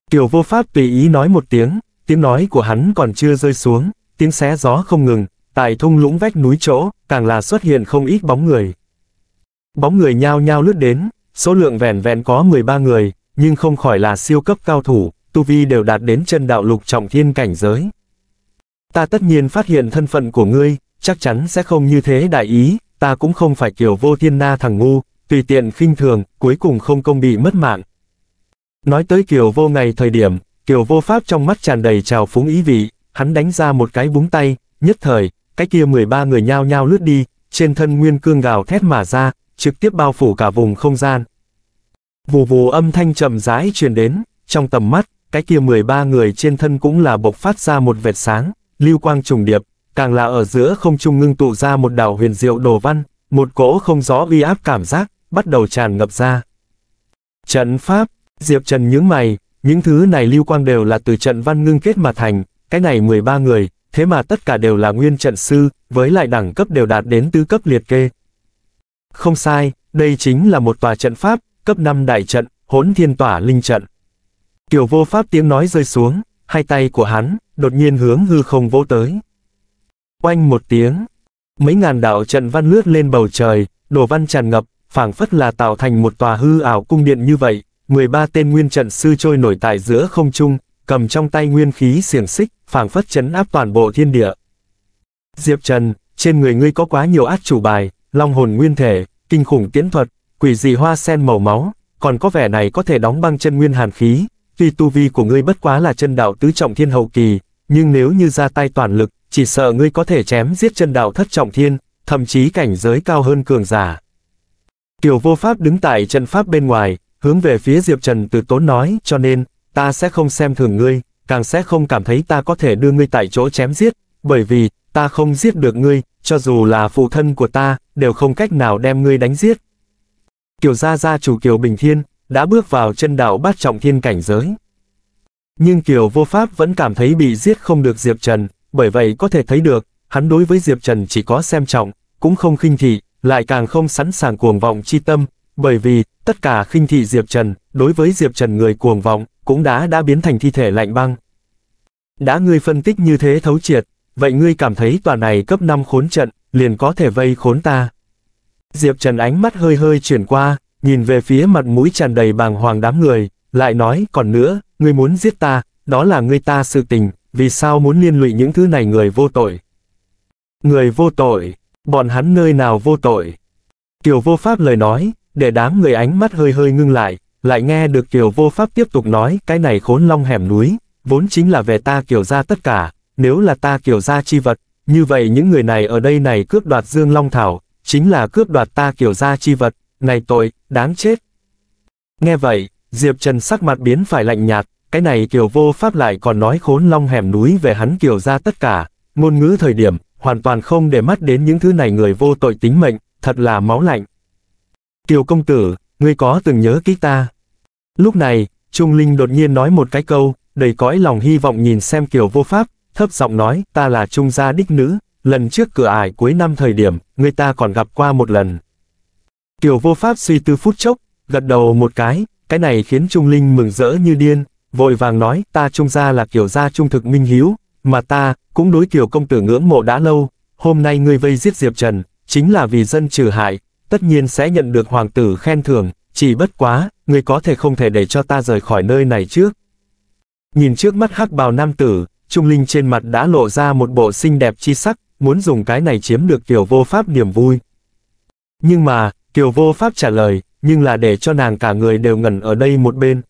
A: Kiều vô pháp tùy ý nói một tiếng, tiếng nói của hắn còn chưa rơi xuống, tiếng xé gió không ngừng, tại thung lũng vách núi chỗ, càng là xuất hiện không ít bóng người. Bóng người nhao nhao lướt đến, số lượng vẻn vẹn có 13 người, nhưng không khỏi là siêu cấp cao thủ, tu vi đều đạt đến chân đạo lục trọng thiên cảnh giới. Ta tất nhiên phát hiện thân phận của ngươi, chắc chắn sẽ không như thế đại ý, ta cũng không phải kiểu vô thiên na thằng ngu, tùy tiện khinh thường, cuối cùng không công bị mất mạng. Nói tới kiểu vô ngày thời điểm, kiểu vô pháp trong mắt tràn đầy trào phúng ý vị, hắn đánh ra một cái búng tay, nhất thời, cái kia 13 người nhao nhao lướt đi, trên thân nguyên cương gào thét mà ra, trực tiếp bao phủ cả vùng không gian. Vù vù âm thanh chậm rãi truyền đến, trong tầm mắt, cái kia 13 người trên thân cũng là bộc phát ra một vệt sáng, lưu quang trùng điệp, càng là ở giữa không trung ngưng tụ ra một đảo huyền diệu đồ văn, một cỗ không gió uy áp cảm giác, bắt đầu tràn ngập ra. Trận pháp, Diệp Trần nhướng mày, những thứ này lưu quang đều là từ trận văn ngưng kết mà thành, cái này 13 người, thế mà tất cả đều là nguyên trận sư, với lại đẳng cấp đều đạt đến tứ cấp liệt kê. Không sai, đây chính là một tòa trận pháp, cấp 5 đại trận, hỗn thiên tỏa linh trận. Tiểu vô pháp tiếng nói rơi xuống, hai tay của hắn, đột nhiên hướng hư không vô tới. Oanh một tiếng, mấy ngàn đạo trận văn lướt lên bầu trời, đồ văn tràn ngập, phảng phất là tạo thành một tòa hư ảo cung điện như vậy, 13 tên nguyên trận sư trôi nổi tại giữa không trung, cầm trong tay nguyên khí xiềng xích, phảng phất chấn áp toàn bộ thiên địa. Diệp Trần, trên người ngươi có quá nhiều át chủ bài, long hồn nguyên thể, kinh khủng tiễn thuật, quỷ dị hoa sen màu máu, còn có vẻ này có thể đóng băng chân nguyên hàn khí, tuy tu vi của ngươi bất quá là chân đạo tứ trọng thiên hậu kỳ, nhưng nếu như ra tay toàn lực, chỉ sợ ngươi có thể chém giết chân đạo thất trọng thiên, thậm chí cảnh giới cao hơn cường giả. Kiều vô pháp đứng tại chân pháp bên ngoài, hướng về phía Diệp Trần từ tốn nói, cho nên, ta sẽ không xem thường ngươi, càng sẽ không cảm thấy ta có thể đưa ngươi tại chỗ chém giết, bởi vì, ta không giết được ngươi, cho dù là phụ thân của ta, đều không cách nào đem ngươi đánh giết. Kiều gia gia chủ Kiều Bình Thiên, đã bước vào chân đạo bát trọng thiên cảnh giới. Nhưng Kiều vô pháp vẫn cảm thấy bị giết không được Diệp Trần, bởi vậy có thể thấy được, hắn đối với Diệp Trần chỉ có xem trọng, cũng không khinh thị, lại càng không sẵn sàng cuồng vọng chi tâm, bởi vì, tất cả khinh thị Diệp Trần, đối với Diệp Trần người cuồng vọng, cũng đã đã biến thành thi thể lạnh băng. Đã ngươi phân tích như thế thấu triệt, vậy ngươi cảm thấy tòa này cấp 5 khốn trận, liền có thể vây khốn ta. Diệp Trần ánh mắt hơi hơi chuyển qua, nhìn về phía mặt mũi tràn đầy bàng hoàng đám người, lại nói, còn nữa, ngươi muốn giết ta, đó là ngươi ta sự tình, vì sao muốn liên lụy những thứ này người vô tội? Người vô tội, bọn hắn nơi nào vô tội? Kiều vô pháp lời nói, để đám người ánh mắt hơi hơi ngưng lại, lại nghe được Kiều vô pháp tiếp tục nói cái này khốn long hẻm núi, vốn chính là về ta Kiều ra tất cả, nếu là ta Kiều ra chi vật, như vậy những người này ở đây này cướp đoạt dương long thảo, chính là cướp đoạt ta Kiều ra chi vật, này tội, đáng chết. Nghe vậy, Diệp Trần sắc mặt biến phải lạnh nhạt, cái này Kiều vô pháp lại còn nói khốn long hẻm núi về hắn Kiều ra tất cả, ngôn ngữ thời điểm, hoàn toàn không để mắt đến những thứ này người vô tội tính mệnh, thật là máu lạnh. Kiều công tử, ngươi có từng nhớ kỹ ta? Lúc này, Trung Linh đột nhiên nói một cái câu, đầy cõi lòng hy vọng nhìn xem Kiều vô pháp, thấp giọng nói, ta là Trung gia đích nữ, lần trước cửa ải cuối năm thời điểm, người ta còn gặp qua một lần. Kiều vô pháp suy tư phút chốc, gật đầu một cái, cái này khiến Trung Linh mừng rỡ như điên, vội vàng nói, ta trung gia là kiểu gia trung thực minh hiếu, mà ta, cũng đối kiểu công tử ngưỡng mộ đã lâu, hôm nay ngươi vây giết Diệp Trần, chính là vì dân trừ hại, tất nhiên sẽ nhận được hoàng tử khen thưởng, chỉ bất quá, ngươi có thể không thể để cho ta rời khỏi nơi này trước. Nhìn trước mắt hắc bào nam tử, Trung Linh trên mặt đã lộ ra một bộ xinh đẹp chi sắc, muốn dùng cái này chiếm được Kiều Vô Pháp niềm vui. Nhưng mà, Kiều Vô Pháp trả lời, nhưng là để cho nàng cả người đều ngẩn ở đây một bên,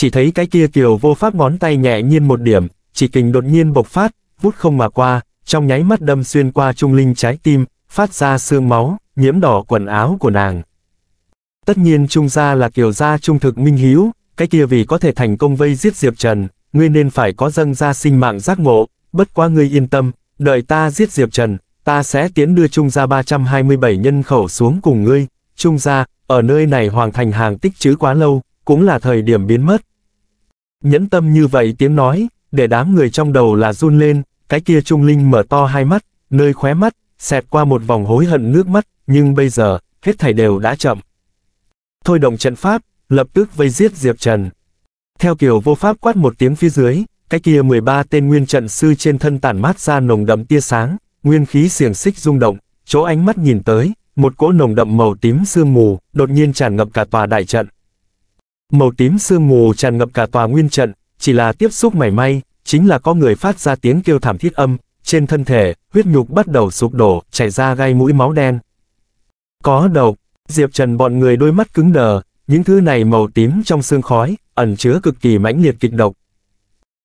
A: chỉ thấy cái kia kiều vô pháp ngón tay nhẹ nhiên một điểm, chỉ kình đột nhiên bộc phát, vút không mà qua, trong nháy mắt đâm xuyên qua trung linh trái tim, phát ra sương máu, nhiễm đỏ quần áo của nàng. Tất nhiên trung gia là kiều gia trung thực minh hiếu, cái kia vì có thể thành công vây giết Diệp Trần, ngươi nên phải có dâng ra sinh mạng giác ngộ, bất quá ngươi yên tâm, đợi ta giết Diệp Trần, ta sẽ tiến đưa trung gia 327 nhân khẩu xuống cùng ngươi, trung gia, ở nơi này hoàng thành hàng tích chứ quá lâu, cũng là thời điểm biến mất, Nhẫn tâm như vậy tiếng nói, để đám người trong đầu là run lên, cái kia trung linh mở to hai mắt, nơi khóe mắt, xẹt qua một vòng hối hận nước mắt, nhưng bây giờ, hết thảy đều đã chậm. Thôi động trận pháp, lập tức vây giết Diệp Trần. Theo kiểu vô pháp quát một tiếng phía dưới, cái kia 13 tên nguyên trận sư trên thân tản mát ra nồng đậm tia sáng, nguyên khí xiềng xích rung động, chỗ ánh mắt nhìn tới, một cỗ nồng đậm màu tím sương mù, đột nhiên tràn ngập cả tòa đại trận. Màu tím sương mù tràn ngập cả tòa nguyên trận, chỉ là tiếp xúc mảy may, chính là có người phát ra tiếng kêu thảm thiết âm, trên thân thể, huyết nhục bắt đầu sụp đổ, chảy ra gai mũi máu đen. Có độc, Diệp Trần bọn người đôi mắt cứng đờ, những thứ này màu tím trong sương khói, ẩn chứa cực kỳ mãnh liệt kịch độc.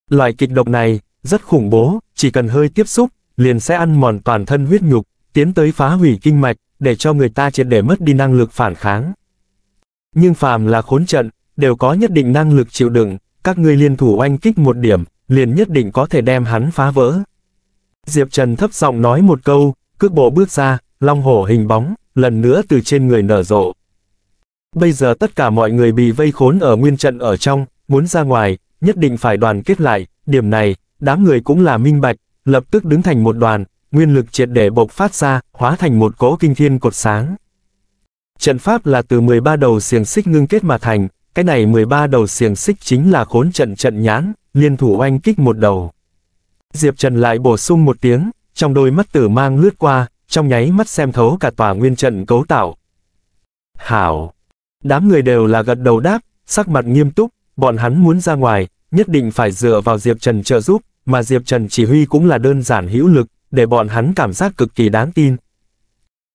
A: Loại kịch độc này, rất khủng bố, chỉ cần hơi tiếp xúc, liền sẽ ăn mòn toàn thân huyết nhục, tiến tới phá hủy kinh mạch, để cho người ta triệt để mất đi năng lực phản kháng. Nhưng phàm là khốn trận, đều có nhất định năng lực chịu đựng, các ngươi liên thủ oanh kích một điểm, liền nhất định có thể đem hắn phá vỡ. Diệp Trần thấp giọng nói một câu, cước bộ bước ra, long hổ hình bóng, lần nữa từ trên người nở rộ. Bây giờ tất cả mọi người bị vây khốn ở nguyên trận ở trong, muốn ra ngoài, nhất định phải đoàn kết lại, điểm này, đám người cũng là minh bạch, lập tức đứng thành một đoàn, nguyên lực triệt để bộc phát ra, hóa thành một cỗ kinh thiên cột sáng. Trận pháp là từ 13 đầu xiềng xích ngưng kết mà thành, cái này 13 đầu xiềng xích chính là khốn trận trận nhãn, liên thủ oanh kích một đầu. Diệp Trần lại bổ sung một tiếng, trong đôi mắt tử mang lướt qua, trong nháy mắt xem thấu cả tòa nguyên trận cấu tạo. Hảo! Đám người đều là gật đầu đáp, sắc mặt nghiêm túc, bọn hắn muốn ra ngoài, nhất định phải dựa vào Diệp Trần trợ giúp, mà Diệp Trần chỉ huy cũng là đơn giản hữu lực, để bọn hắn cảm giác cực kỳ đáng tin.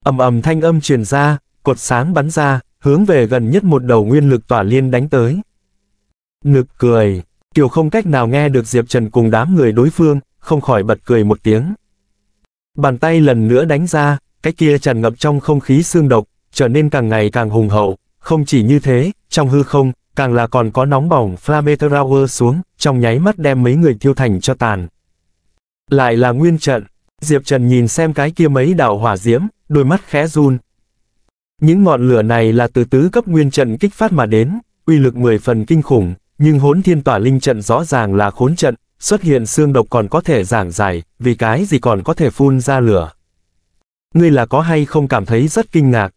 A: Ầm ầm thanh âm truyền ra, cột sáng bắn ra, hướng về gần nhất một đầu nguyên lực tỏa liên đánh tới. Nực cười, Kiều không cách nào nghe được Diệp Trần cùng đám người đối phương, không khỏi bật cười một tiếng. Bàn tay lần nữa đánh ra, cái kia tràn ngập trong không khí xương độc, trở nên càng ngày càng hùng hậu, không chỉ như thế, trong hư không, càng là còn có nóng bỏng Flametterauer xuống, trong nháy mắt đem mấy người thiêu thành cho tàn. Lại là nguyên trận, Diệp Trần nhìn xem cái kia mấy đảo hỏa diễm, đôi mắt khẽ run, những ngọn lửa này là từ tứ cấp nguyên trận kích phát mà đến, uy lực 10 phần kinh khủng, nhưng hốn thiên tỏa linh trận rõ ràng là khốn trận, xuất hiện xương độc còn có thể giảng giải, vì cái gì còn có thể phun ra lửa. Ngươi là có hay không cảm thấy rất kinh ngạc?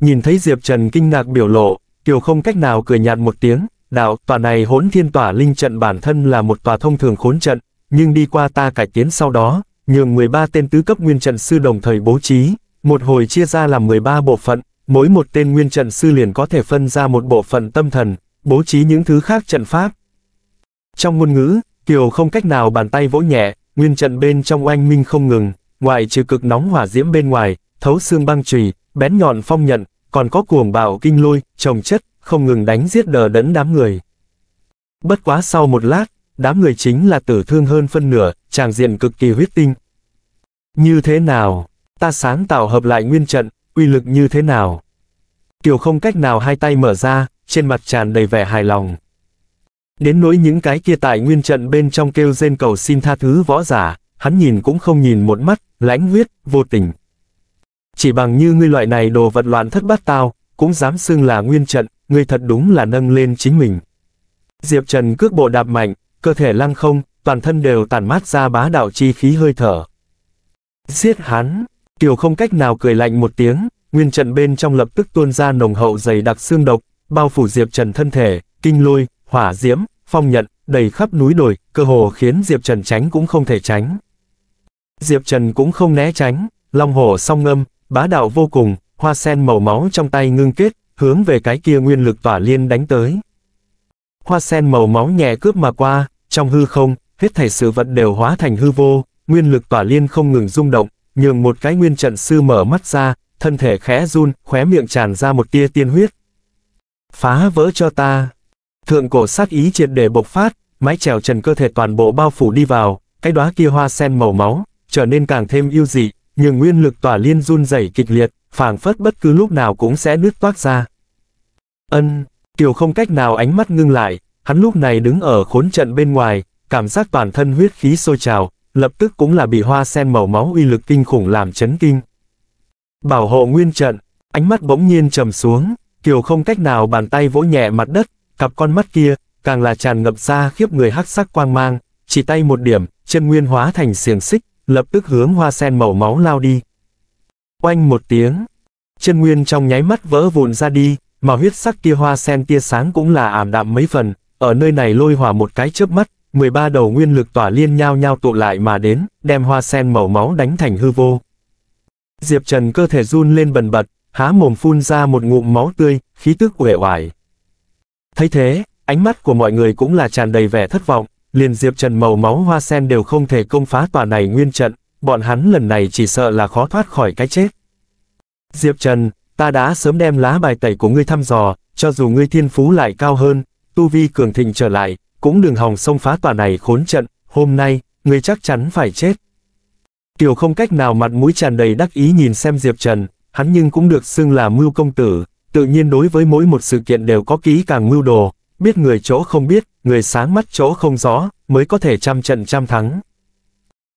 A: Nhìn thấy Diệp Trần kinh ngạc biểu lộ, Kiều không cách nào cười nhạt một tiếng, đạo tòa này hốn thiên tỏa linh trận bản thân là một tòa thông thường khốn trận, nhưng đi qua ta cải tiến sau đó, nhường 13 tên tứ cấp nguyên trận sư đồng thời bố trí, một hồi chia ra làm 13 bộ phận, mỗi một tên nguyên trận sư liền có thể phân ra một bộ phận tâm thần, bố trí những thứ khác trận pháp. Trong ngôn ngữ, Kiều không cách nào bàn tay vỗ nhẹ, nguyên trận bên trong oanh minh không ngừng, ngoại trừ cực nóng hỏa diễm bên ngoài, thấu xương băng chùy, bén nhọn phong nhận, còn có cuồng bạo kinh lôi, trồng chất, không ngừng đánh giết đờ đẫn đám người. Bất quá sau một lát, đám người chính là tử thương hơn phân nửa, chàng diện cực kỳ huyết tinh. Như thế nào, ta sáng tạo hợp lại nguyên trận, uy lực như thế nào. Kiều không cách nào hai tay mở ra, trên mặt tràn đầy vẻ hài lòng. Đến nỗi những cái kia tại nguyên trận bên trong kêu rên cầu xin tha thứ võ giả, hắn nhìn cũng không nhìn một mắt, lãnh huyết, vô tình. Chỉ bằng như ngươi loại này đồ vật loạn thất bát tao, cũng dám xưng là nguyên trận, ngươi thật đúng là nâng lên chính mình. Diệp Trần cước bộ đạp mạnh, cơ thể lăng không, toàn thân đều tản mát ra bá đạo chi khí hơi thở. Giết hắn! Kiều không cách nào cười lạnh một tiếng, nguyên trận bên trong lập tức tuôn ra nồng hậu dày đặc xương độc, bao phủ Diệp Trần thân thể, kinh lôi, hỏa diễm, phong nhận, đầy khắp núi đồi, cơ hồ khiến Diệp Trần tránh cũng không thể tránh. Diệp Trần cũng không né tránh, long hổ song ngâm, bá đạo vô cùng, hoa sen màu máu trong tay ngưng kết, hướng về cái kia nguyên lực tỏa liên đánh tới. Hoa sen màu máu nhẹ cướp mà qua, trong hư không, hết thảy sự vật đều hóa thành hư vô, nguyên lực tỏa liên không ngừng rung động, nhường một cái nguyên trận sư mở mắt ra, thân thể khẽ run, khóe miệng tràn ra một tia tiên huyết. Phá vỡ cho ta. Thượng cổ sát ý triệt để bộc phát, mái trèo trần cơ thể toàn bộ bao phủ đi vào, cái đóa kia hoa sen màu máu, trở nên càng thêm yêu dị, nhưng nguyên lực tỏa liên run rẩy kịch liệt, phảng phất bất cứ lúc nào cũng sẽ nứt toác ra. Ân, Kiều không cách nào ánh mắt ngưng lại, hắn lúc này đứng ở khốn trận bên ngoài, cảm giác toàn thân huyết khí sôi trào, lập tức cũng là bị hoa sen màu máu uy lực kinh khủng làm chấn kinh. Bảo hộ nguyên trận, ánh mắt bỗng nhiên trầm xuống, Kiều không cách nào bàn tay vỗ nhẹ mặt đất, cặp con mắt kia, càng là tràn ngập ra khiếp người hắc sắc quang mang, chỉ tay một điểm, chân nguyên hóa thành xiềng xích, lập tức hướng hoa sen màu máu lao đi. Oanh một tiếng, chân nguyên trong nháy mắt vỡ vụn ra đi, mà huyết sắc kia hoa sen tia sáng cũng là ảm đạm mấy phần, ở nơi này lôi hỏa một cái chớp mắt, 13 đầu nguyên lực tỏa liên nhau nhao tụ lại mà đến, đem hoa sen màu máu đánh thành hư vô. Diệp Trần cơ thể run lên bần bật, há mồm phun ra một ngụm máu tươi, khí tức uể oải. Thấy thế, ánh mắt của mọi người cũng là tràn đầy vẻ thất vọng, liền Diệp Trần màu máu hoa sen đều không thể công phá tòa này nguyên trận, bọn hắn lần này chỉ sợ là khó thoát khỏi cái chết. Diệp Trần, ta đã sớm đem lá bài tẩy của ngươi thăm dò, cho dù ngươi thiên phú lại cao hơn, tu vi cường thịnh trở lại, cũng đừng hòng xông phá tòa này khốn trận, hôm nay, ngươi chắc chắn phải chết. Tiểu không cách nào mặt mũi tràn đầy đắc ý nhìn xem Diệp Trần, hắn nhưng cũng được xưng là mưu công tử, tự nhiên đối với mỗi một sự kiện đều có ký càng mưu đồ, biết người chỗ không biết, người sáng mắt chỗ không rõ, mới có thể trăm trận trăm thắng.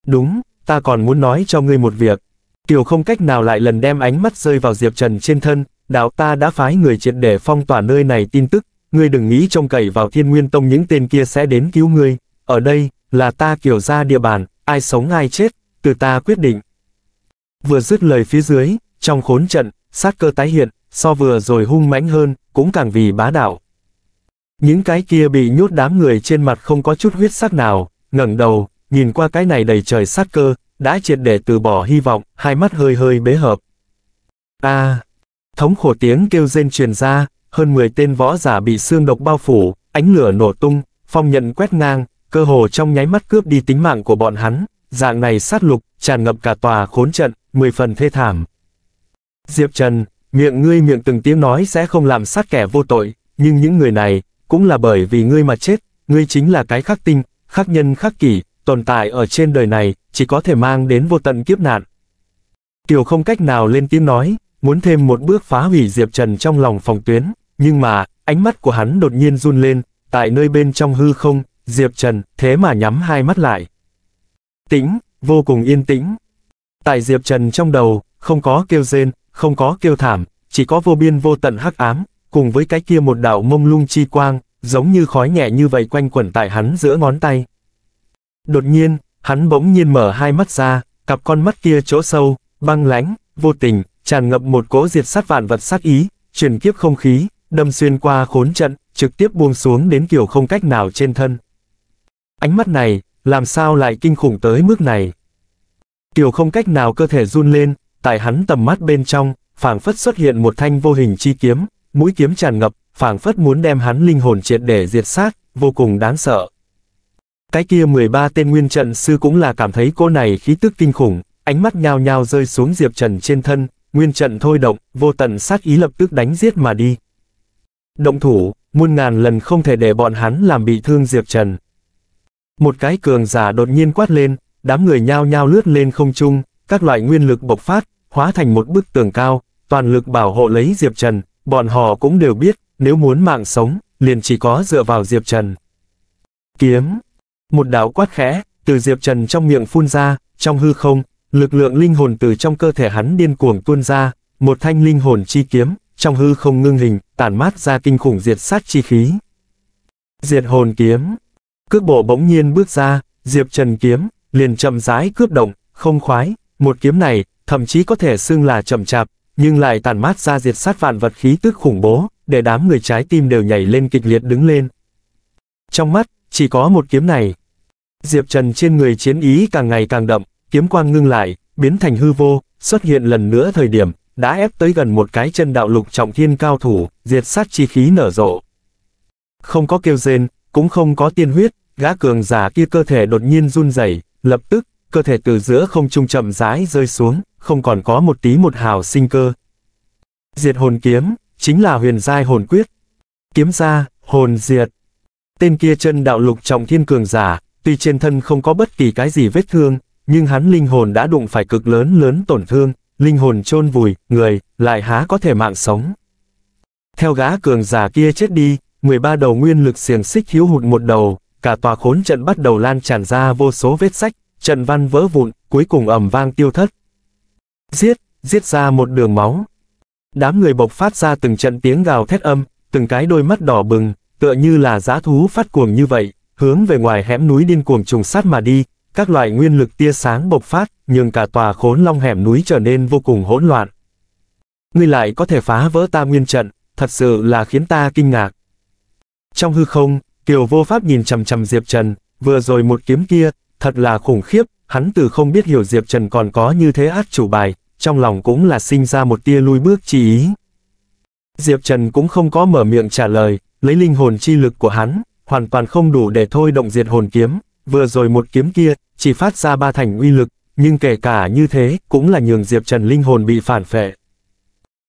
A: Đúng, ta còn muốn nói cho ngươi một việc. Kiều không cách nào lại lần đem ánh mắt rơi vào Diệp Trần trên thân, đạo ta đã phái người triệt để phong tỏa nơi này tin tức, ngươi đừng nghĩ trông cậy vào thiên nguyên tông những tên kia sẽ đến cứu ngươi, ở đây, là ta kiểu ra địa bàn, ai sống ai chết, từ ta quyết định. Vừa dứt lời phía dưới, trong khốn trận, sát cơ tái hiện, so vừa rồi hung mãnh hơn, cũng càng vì bá đạo. Những cái kia bị nhốt đám người trên mặt không có chút huyết sắc nào, ngẩng đầu, nhìn qua cái này đầy trời sát cơ, đã triệt để từ bỏ hy vọng, hai mắt hơi hơi bế hợp. a à, thống khổ tiếng kêu rên truyền ra, hơn 10 tên võ giả bị xương độc bao phủ, ánh lửa nổ tung, phong nhận quét ngang, cơ hồ trong nháy mắt cướp đi tính mạng của bọn hắn, dạng này sát lục, tràn ngập cả tòa khốn trận, mười phần thê thảm. Diệp Trần, miệng ngươi miệng từng tiếng nói sẽ không làm sát kẻ vô tội, nhưng những người này, cũng là bởi vì ngươi mà chết, ngươi chính là cái khắc tinh, khắc nhân khắc kỷ, tồn tại ở trên đời này, chỉ có thể mang đến vô tận kiếp nạn. Kiều không cách nào lên tiếng nói, muốn thêm một bước phá hủy Diệp Trần trong lòng phòng tuyến. Nhưng mà, ánh mắt của hắn đột nhiên run lên, tại nơi bên trong hư không, Diệp Trần, thế mà nhắm hai mắt lại. Tĩnh, vô cùng yên tĩnh. Tại Diệp Trần trong đầu, không có kêu rên, không có kêu thảm, chỉ có vô biên vô tận hắc ám, cùng với cái kia một đạo mông lung chi quang, giống như khói nhẹ như vậy quanh quẩn tại hắn giữa ngón tay. Đột nhiên, hắn bỗng nhiên mở hai mắt ra, cặp con mắt kia chỗ sâu, băng lãnh vô tình, tràn ngập một cỗ diệt sát vạn vật sát ý, truyền kiếp không khí, đâm xuyên qua khốn trận, trực tiếp buông xuống đến kiểu không cách nào trên thân. Ánh mắt này, làm sao lại kinh khủng tới mức này? Kiều không cách nào cơ thể run lên, tại hắn tầm mắt bên trong, phảng phất xuất hiện một thanh vô hình chi kiếm, mũi kiếm tràn ngập, phảng phất muốn đem hắn linh hồn triệt để diệt sát, vô cùng đáng sợ. Cái kia 13 tên nguyên trận sư cũng là cảm thấy cô này khí tức kinh khủng, ánh mắt nhao nhao rơi xuống Diệp Trần trên thân, nguyên trận thôi động, vô tận sát ý lập tức đánh giết mà đi. Động thủ, muôn ngàn lần không thể để bọn hắn làm bị thương Diệp Trần. Một cái cường giả đột nhiên quát lên, đám người nhao nhao lướt lên không trung, các loại nguyên lực bộc phát, hóa thành một bức tường cao, toàn lực bảo hộ lấy Diệp Trần, bọn họ cũng đều biết, nếu muốn mạng sống, liền chỉ có dựa vào Diệp Trần. Kiếm. Một đạo quát khẽ, từ Diệp Trần trong miệng phun ra, trong hư không, lực lượng linh hồn từ trong cơ thể hắn điên cuồng tuôn ra, một thanh linh hồn chi kiếm, trong hư không ngưng hình, tản mát ra kinh khủng diệt sát chi khí. Diệt hồn kiếm. Cước bộ bỗng nhiên bước ra, Diệp Trần kiếm, liền chậm rãi cướp động, không khoái, một kiếm này, thậm chí có thể xưng là chậm chạp, nhưng lại tản mát ra diệt sát vạn vật khí tức khủng bố, để đám người trái tim đều nhảy lên kịch liệt đứng lên. Trong mắt, chỉ có một kiếm này. Diệp Trần trên người chiến ý càng ngày càng đậm, kiếm quang ngưng lại, biến thành hư vô, xuất hiện lần nữa thời điểm, đã ép tới gần một cái chân đạo lục trọng thiên cao thủ, diệt sát chi khí nở rộ. Không có kêu rên, cũng không có tiên huyết, gã cường giả kia cơ thể đột nhiên run rẩy, lập tức, cơ thể từ giữa không trung chậm rãi rơi xuống, không còn có một tí một hào sinh cơ. Diệt hồn kiếm, chính là huyền giai hồn quyết. Kiếm ra, hồn diệt. Tên kia chân đạo lục trọng thiên cường giả, tuy trên thân không có bất kỳ cái gì vết thương, nhưng hắn linh hồn đã đụng phải cực lớn lớn tổn thương, linh hồn chôn vùi, người, lại há có thể mạng sống. Theo gã cường giả kia chết đi, 13 đầu nguyên lực xiềng xích hiếu hụt một đầu, cả tòa khốn trận bắt đầu lan tràn ra vô số vết sách, trận văn vỡ vụn, cuối cùng ầm vang tiêu thất. Giết, giết ra một đường máu. Đám người bộc phát ra từng trận tiếng gào thét âm, từng cái đôi mắt đỏ bừng, tựa như là giá thú phát cuồng như vậy, hướng về ngoài hẻm núi điên cuồng trùng sát mà đi, các loại nguyên lực tia sáng bộc phát, nhưng cả tòa khốn long hẻm núi trở nên vô cùng hỗn loạn. Ngươi lại có thể phá vỡ ta nguyên trận, thật sự là khiến ta kinh ngạc. Trong hư không, Kiều vô pháp nhìn chầm chầm Diệp Trần, vừa rồi một kiếm kia, thật là khủng khiếp, hắn từ không biết hiểu Diệp Trần còn có như thế át chủ bài, trong lòng cũng là sinh ra một tia lui bước chỉ ý. Diệp Trần cũng không có mở miệng trả lời, lấy linh hồn chi lực của hắn, hoàn toàn không đủ để thôi động diệt hồn kiếm, vừa rồi một kiếm kia, chỉ phát ra ba thành uy lực, nhưng kể cả như thế, cũng là nhường Diệp Trần linh hồn bị phản phệ.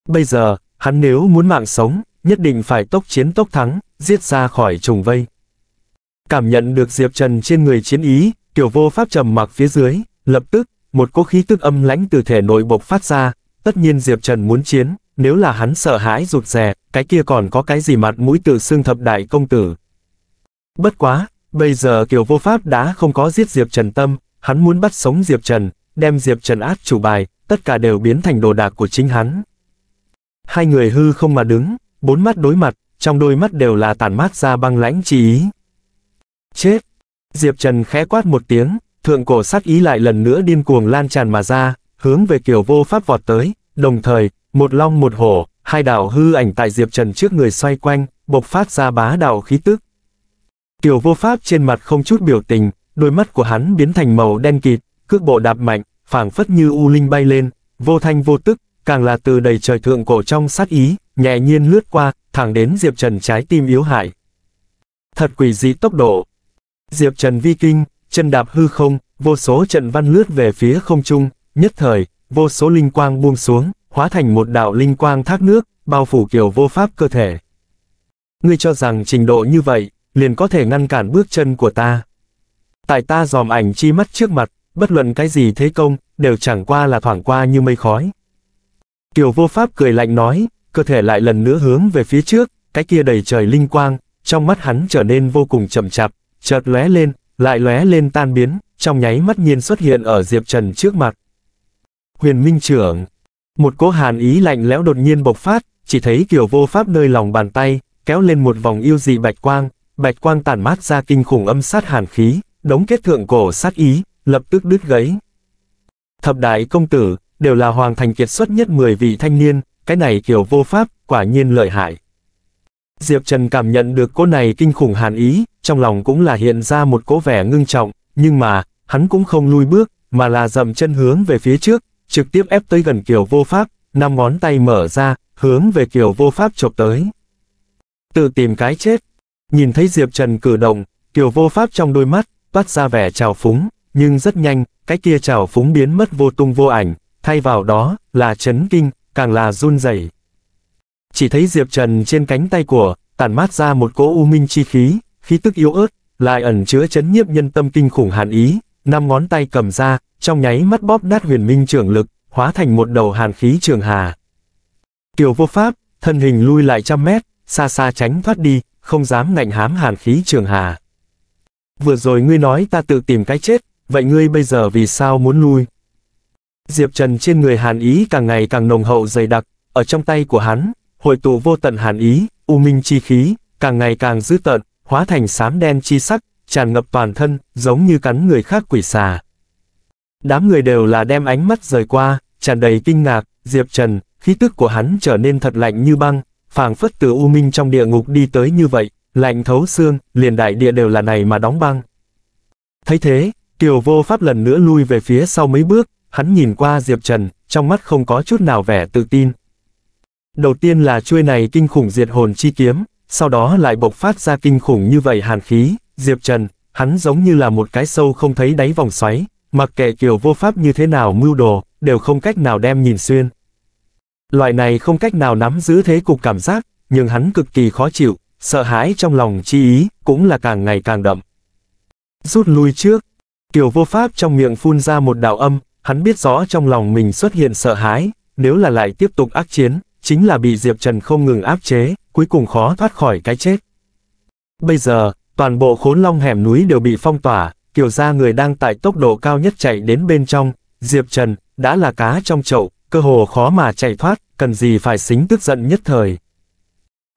A: Bây giờ, hắn nếu muốn mạng sống, nhất định phải tốc chiến tốc thắng, giết ra khỏi trùng vây. Cảm nhận được Diệp Trần trên người chiến ý, tiểu vô pháp trầm mặc phía dưới, lập tức, một cỗ khí tức âm lãnh từ thể nội bộc phát ra, tất nhiên Diệp Trần muốn chiến, nếu là hắn sợ hãi rụt rè, cái kia còn có cái gì mặt mũi tự xương thập đại công tử. Bất quá, Bây giờ Kiều Vô Pháp đã không có giết Diệp Trần tâm, hắn muốn bắt sống Diệp Trần, đem Diệp Trần át chủ bài, tất cả đều biến thành đồ đạc của chính hắn. Hai người hư không mà đứng, bốn mắt đối mặt, trong đôi mắt đều là tản mát ra băng lãnh chi ý. Chết! Diệp Trần khẽ quát một tiếng, thượng cổ sát ý lại lần nữa điên cuồng lan tràn mà ra, hướng về Kiều Vô Pháp vọt tới, đồng thời, một long một hổ, hai đạo hư ảnh tại Diệp Trần trước người xoay quanh, bộc phát ra bá đạo khí tức, Kiều vô pháp trên mặt không chút biểu tình, đôi mắt của hắn biến thành màu đen kịt, cước bộ đạp mạnh, phảng phất như u linh bay lên, vô thanh vô tức, càng là từ đầy trời thượng cổ trong sát ý, nhẹ nhiên lướt qua, thẳng đến Diệp Trần trái tim yếu hại. Thật quỷ dị tốc độ. Diệp Trần vi kinh, chân đạp hư không, vô số trận văn lướt về phía không trung, nhất thời, vô số linh quang buông xuống, hóa thành một đạo linh quang thác nước, bao phủ kiểu vô pháp cơ thể. Ngươi cho rằng trình độ như vậy, liền có thể ngăn cản bước chân của ta. Tại ta dòm ảnh chi mắt trước mặt, bất luận cái gì thế công, đều chẳng qua là thoảng qua như mây khói. Kiều vô pháp cười lạnh nói, cơ thể lại lần nữa hướng về phía trước, cái kia đầy trời linh quang, trong mắt hắn trở nên vô cùng chậm chạp, chợt lóe lên, lại lóe lên tan biến, trong nháy mắt nhiên xuất hiện ở Diệp Trần trước mặt. Huyền Minh trưởng, một cỗ hàn ý lạnh lẽo đột nhiên bộc phát, chỉ thấy Kiều vô pháp nơi lòng bàn tay, kéo lên một vòng yêu dị bạch quang, bạch quang tàn mát ra kinh khủng âm sát hàn khí, đống kết thượng cổ sát ý, lập tức đứt gãy. Thập đại công tử, đều là hoàng thành kiệt xuất nhất 10 vị thanh niên, cái này kiểu vô pháp, quả nhiên lợi hại. Diệp Trần cảm nhận được cô này kinh khủng hàn ý, trong lòng cũng là hiện ra một cố vẻ ngưng trọng, nhưng mà, hắn cũng không lui bước, mà là dậm chân hướng về phía trước, trực tiếp ép tới gần kiểu vô pháp, năm ngón tay mở ra, hướng về kiểu vô pháp chộp tới. Tự tìm cái chết, Nhìn thấy Diệp Trần cử động, Kiều vô pháp trong đôi mắt, toát ra vẻ trào phúng, nhưng rất nhanh, cái kia trào phúng biến mất vô tung vô ảnh, thay vào đó, là chấn kinh, càng là run rẩy. Chỉ thấy Diệp Trần trên cánh tay của, tản mát ra một cỗ u minh chi khí, khí tức yếu ớt, lại ẩn chứa chấn nhiếp nhân tâm kinh khủng hàn ý, năm ngón tay cầm ra, trong nháy mắt bóp nát huyền minh trưởng lực, hóa thành một đầu hàn khí trường hà. Kiều vô pháp, thân hình lui lại trăm mét, xa xa tránh thoát đi, không dám ngạnh hám hàn khí trường hà. Vừa rồi ngươi nói ta tự tìm cái chết, vậy ngươi bây giờ vì sao muốn lui? Diệp Trần trên người hàn ý càng ngày càng nồng hậu dày đặc, ở trong tay của hắn, hội tụ vô tận hàn ý, u minh chi khí, càng ngày càng dữ tợn, hóa thành xám đen chi sắc, tràn ngập toàn thân, giống như cắn người khác quỷ xà. Đám người đều là đem ánh mắt rời qua, tràn đầy kinh ngạc, Diệp Trần, khí tức của hắn trở nên thật lạnh như băng, phảng phất từ u minh trong địa ngục đi tới như vậy, lạnh thấu xương, liền đại địa đều là này mà đóng băng. Thấy thế, Kiều vô pháp lần nữa lui về phía sau mấy bước, hắn nhìn qua Diệp Trần, trong mắt không có chút nào vẻ tự tin. Đầu tiên là chuôi này kinh khủng diệt hồn chi kiếm, sau đó lại bộc phát ra kinh khủng như vậy hàn khí, Diệp Trần, hắn giống như là một cái sâu không thấy đáy vòng xoáy, mặc kệ Kiều vô pháp như thế nào mưu đồ, đều không cách nào đem nhìn xuyên. Loại này không cách nào nắm giữ thế cục cảm giác, nhưng hắn cực kỳ khó chịu, sợ hãi trong lòng chi ý, cũng là càng ngày càng đậm. Rút lui trước, Kiều vô pháp trong miệng phun ra một đạo âm, hắn biết rõ trong lòng mình xuất hiện sợ hãi, nếu là lại tiếp tục ác chiến, chính là bị Diệp Trần không ngừng áp chế, cuối cùng khó thoát khỏi cái chết. Bây giờ, toàn bộ khốn long hẻm núi đều bị phong tỏa, Kiều gia người đang tại tốc độ cao nhất chạy đến bên trong, Diệp Trần, đã là cá trong chậu, cơ hồ khó mà chạy thoát, cần gì phải xính tức giận nhất thời.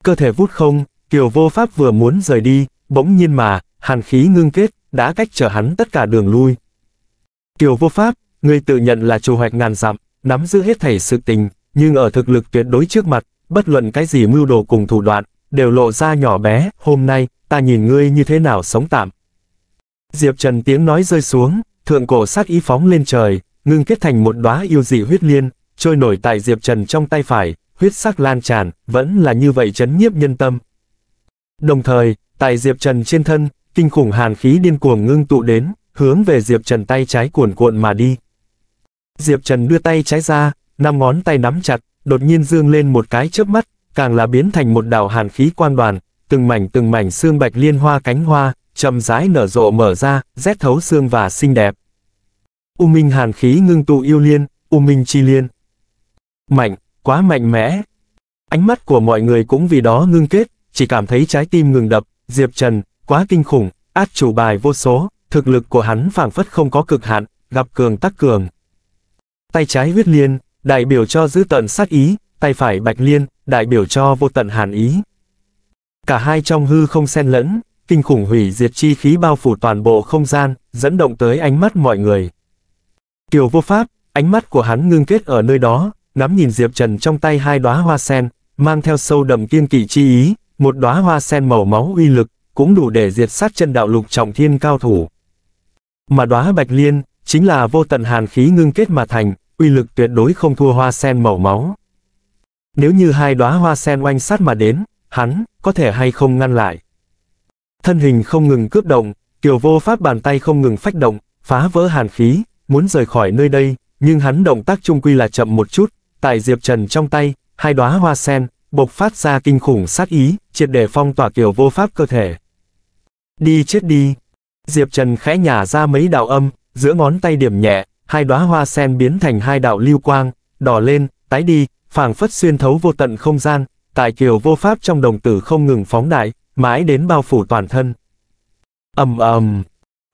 A: Cơ thể vút không, Kiều vô pháp vừa muốn rời đi, bỗng nhiên mà, hàn khí ngưng kết, đã cách trở hắn tất cả đường lui. Kiều vô pháp, người tự nhận là chủ hoạch ngàn dặm, nắm giữ hết thảy sự tình, nhưng ở thực lực tuyệt đối trước mặt, bất luận cái gì mưu đồ cùng thủ đoạn, đều lộ ra nhỏ bé, hôm nay, ta nhìn ngươi như thế nào sống tạm. Diệp Trần tiếng nói rơi xuống, thượng cổ sát ý phóng lên trời, ngưng kết thành một đóa yêu dị huyết liên, trôi nổi tại Diệp Trần trong tay phải, huyết sắc lan tràn, vẫn là như vậy chấn nhiếp nhân tâm. Đồng thời, tại Diệp Trần trên thân, kinh khủng hàn khí điên cuồng ngưng tụ đến, hướng về Diệp Trần tay trái cuồn cuộn mà đi. Diệp Trần đưa tay trái ra, năm ngón tay nắm chặt, đột nhiên dương lên một cái chớp mắt, càng là biến thành một đảo hàn khí quan đoàn, từng mảnh từng mảnh xương bạch liên hoa cánh hoa, chậm rãi nở rộ mở ra, rét thấu xương và xinh đẹp. U minh hàn khí ngưng tụ yêu liên, u minh chi liên. Mạnh, quá mạnh mẽ. Ánh mắt của mọi người cũng vì đó ngưng kết, chỉ cảm thấy trái tim ngừng đập, Diệp Trần, quá kinh khủng, át chủ bài vô số, thực lực của hắn phảng phất không có cực hạn, gặp cường tắc cường. Tay trái huyết liên, đại biểu cho giữ tận sát ý, tay phải bạch liên, đại biểu cho vô tận hàn ý. Cả hai trong hư không xen lẫn, kinh khủng hủy diệt chi khí bao phủ toàn bộ không gian, dẫn động tới ánh mắt mọi người. Kiều vô pháp, ánh mắt của hắn ngưng kết ở nơi đó, Ngắm nhìn Diệp Trần trong tay hai đóa hoa sen, mang theo sâu đậm kiên kỵ chi ý, một đóa hoa sen màu máu uy lực, cũng đủ để diệt sát chân đạo lục trọng thiên cao thủ. Mà đóa bạch liên, chính là vô tận hàn khí ngưng kết mà thành, uy lực tuyệt đối không thua hoa sen màu máu. Nếu như hai đóa hoa sen oanh sát mà đến, hắn, có thể hay không ngăn lại. Thân hình không ngừng cướp động, kiều vô pháp bàn tay không ngừng phách động, phá vỡ hàn khí, muốn rời khỏi nơi đây, nhưng hắn động tác trung quy là chậm một chút, Tại Diệp Trần trong tay, hai đóa hoa sen, bộc phát ra kinh khủng sát ý, triệt để phong tỏa kiểu vô pháp cơ thể. Đi chết đi! Diệp Trần khẽ nhả ra mấy đạo âm, giữa ngón tay điểm nhẹ, hai đóa hoa sen biến thành hai đạo lưu quang, đỏ lên, tái đi, phảng phất xuyên thấu vô tận không gian, tại kiểu vô pháp trong đồng tử không ngừng phóng đại, mãi đến bao phủ toàn thân. Ầm ầm.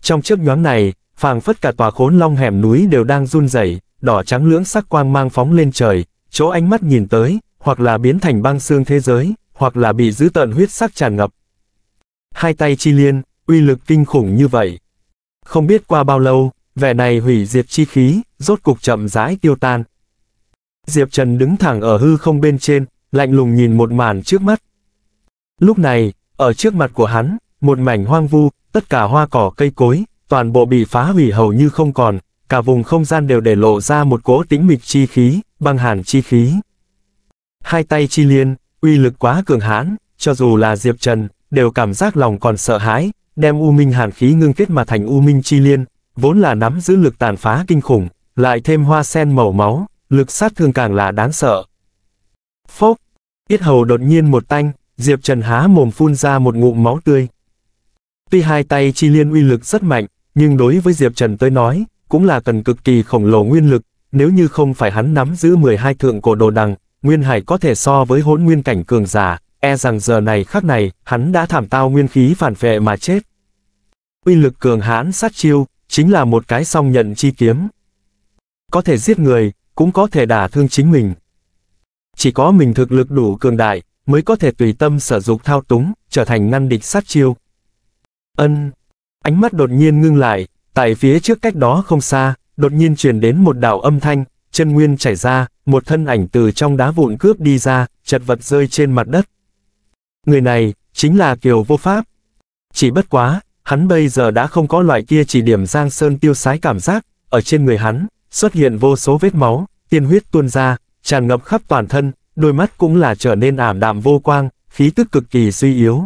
A: Trong chiếc nhoáng này, phảng phất cả tòa khốn long hẻm núi đều đang run rẩy, đỏ trắng lưỡng sắc quang mang phóng lên trời, chỗ ánh mắt nhìn tới, hoặc là biến thành băng xương thế giới, hoặc là bị dữ tận huyết sắc tràn ngập. Hai tay chi liên, uy lực kinh khủng như vậy. Không biết qua bao lâu, vẻ này hủy diệt chi khí, rốt cục chậm rãi tiêu tan. Diệp Trần đứng thẳng ở hư không bên trên, lạnh lùng nhìn một màn trước mắt. Lúc này, ở trước mặt của hắn, một mảnh hoang vu, tất cả hoa cỏ cây cối, toàn bộ bị phá hủy hầu như không còn, cả vùng không gian đều để lộ ra một cỗ tĩnh mịch chi khí, băng hàn chi khí. Hai tay chi liên, uy lực quá cường hãn, cho dù là Diệp Trần, đều cảm giác lòng còn sợ hãi, đem U Minh hàn khí ngưng kết mà thành U Minh chi liên, vốn là nắm giữ lực tàn phá kinh khủng, lại thêm hoa sen màu máu, lực sát thương càng là đáng sợ. Phốc, yết hầu đột nhiên một tanh, Diệp Trần há mồm phun ra một ngụm máu tươi. Tuy hai tay chi liên uy lực rất mạnh, nhưng đối với Diệp Trần tới nói, cũng là cần cực kỳ khổng lồ nguyên lực, nếu như không phải hắn nắm giữ 12 thượng cổ đồ đằng, Nguyên Hải có thể so với hỗn nguyên cảnh cường giả, e rằng giờ này khắc này, hắn đã thảm tao nguyên khí phản vệ mà chết. Uy lực cường hãn sát chiêu, chính là một cái song nhận chi kiếm. Có thể giết người, cũng có thể đả thương chính mình. Chỉ có mình thực lực đủ cường đại, mới có thể tùy tâm sở dục thao túng, trở thành ngăn địch sát chiêu. Ân. Ánh mắt đột nhiên ngưng lại, Tại phía trước cách đó không xa, đột nhiên truyền đến một đạo âm thanh, chân nguyên chảy ra, một thân ảnh từ trong đá vụn cướp đi ra, chật vật rơi trên mặt đất. Người này, chính là Kiều Vô Pháp. Chỉ bất quá, hắn bây giờ đã không có loại kia chỉ điểm giang sơn tiêu sái cảm giác, ở trên người hắn, xuất hiện vô số vết máu, tiên huyết tuôn ra, tràn ngập khắp toàn thân, đôi mắt cũng là trở nên ảm đạm vô quang, khí tức cực kỳ suy yếu.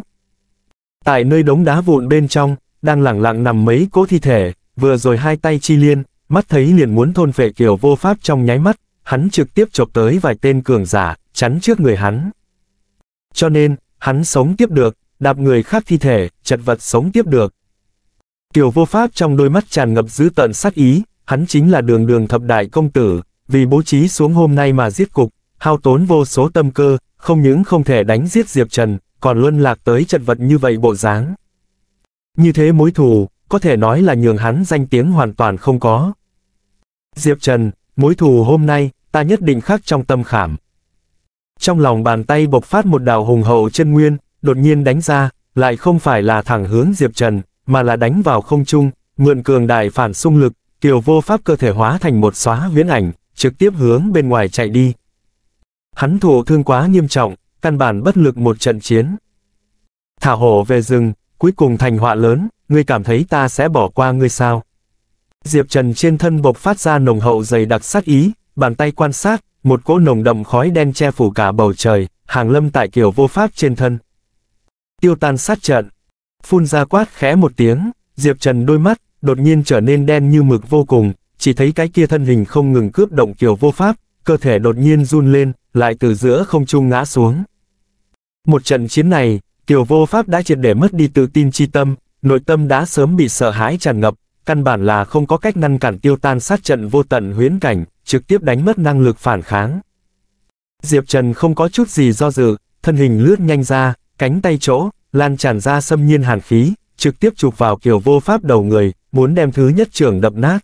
A: Tại nơi đống đá vụn bên trong, đang lặng lặng nằm mấy cố thi thể, vừa rồi hai tay chi liên, mắt thấy liền muốn thôn phệ kiểu vô pháp trong nháy mắt, hắn trực tiếp chộp tới vài tên cường giả, chắn trước người hắn. Cho nên, hắn sống tiếp được, đạp người khác thi thể, chật vật sống tiếp được. Kiều vô pháp trong đôi mắt tràn ngập dữ tận sát ý, hắn chính là đường đường thập đại công tử, vì bố trí xuống hôm nay mà giết cục, hao tốn vô số tâm cơ, không những không thể đánh giết Diệp Trần, còn luân lạc tới chật vật như vậy bộ dáng. Như thế mối thù, có thể nói là nhường hắn danh tiếng hoàn toàn không có. Diệp Trần, mối thù hôm nay, ta nhất định khắc trong tâm khảm. Trong lòng bàn tay bộc phát một đạo hùng hậu chân nguyên, đột nhiên đánh ra, lại không phải là thẳng hướng Diệp Trần, mà là đánh vào không trung, mượn cường đại phản xung lực, kiều vô pháp cơ thể hóa thành một xóa viễn ảnh, trực tiếp hướng bên ngoài chạy đi. Hắn thụ thương quá nghiêm trọng, căn bản bất lực một trận chiến. Thả hổ về rừng, cuối cùng thành họa lớn, ngươi cảm thấy ta sẽ bỏ qua ngươi sao? Diệp Trần trên thân bộc phát ra nồng hậu dày đặc sát ý, bàn tay quan sát, một cỗ nồng đậm khói đen che phủ cả bầu trời, hàng lâm tại kiểu vô pháp trên thân. Tiêu tan sát trận. Phun ra quát khẽ một tiếng, Diệp Trần đôi mắt, đột nhiên trở nên đen như mực vô cùng, chỉ thấy cái kia thân hình không ngừng cướp động kiểu vô pháp, cơ thể đột nhiên run lên, lại từ giữa không trung ngã xuống. Một trận chiến này, Kiều Vô Pháp đã triệt để mất đi tự tin chi tâm, nội tâm đã sớm bị sợ hãi tràn ngập, căn bản là không có cách ngăn cản tiêu tan sát trận vô tận huyến cảnh, trực tiếp đánh mất năng lực phản kháng. Diệp Trần không có chút gì do dự, thân hình lướt nhanh ra, cánh tay chỗ, lan tràn ra xâm nhiên hàn khí, trực tiếp chụp vào kiểu vô pháp đầu người, muốn đem thứ nhất trưởng đập nát.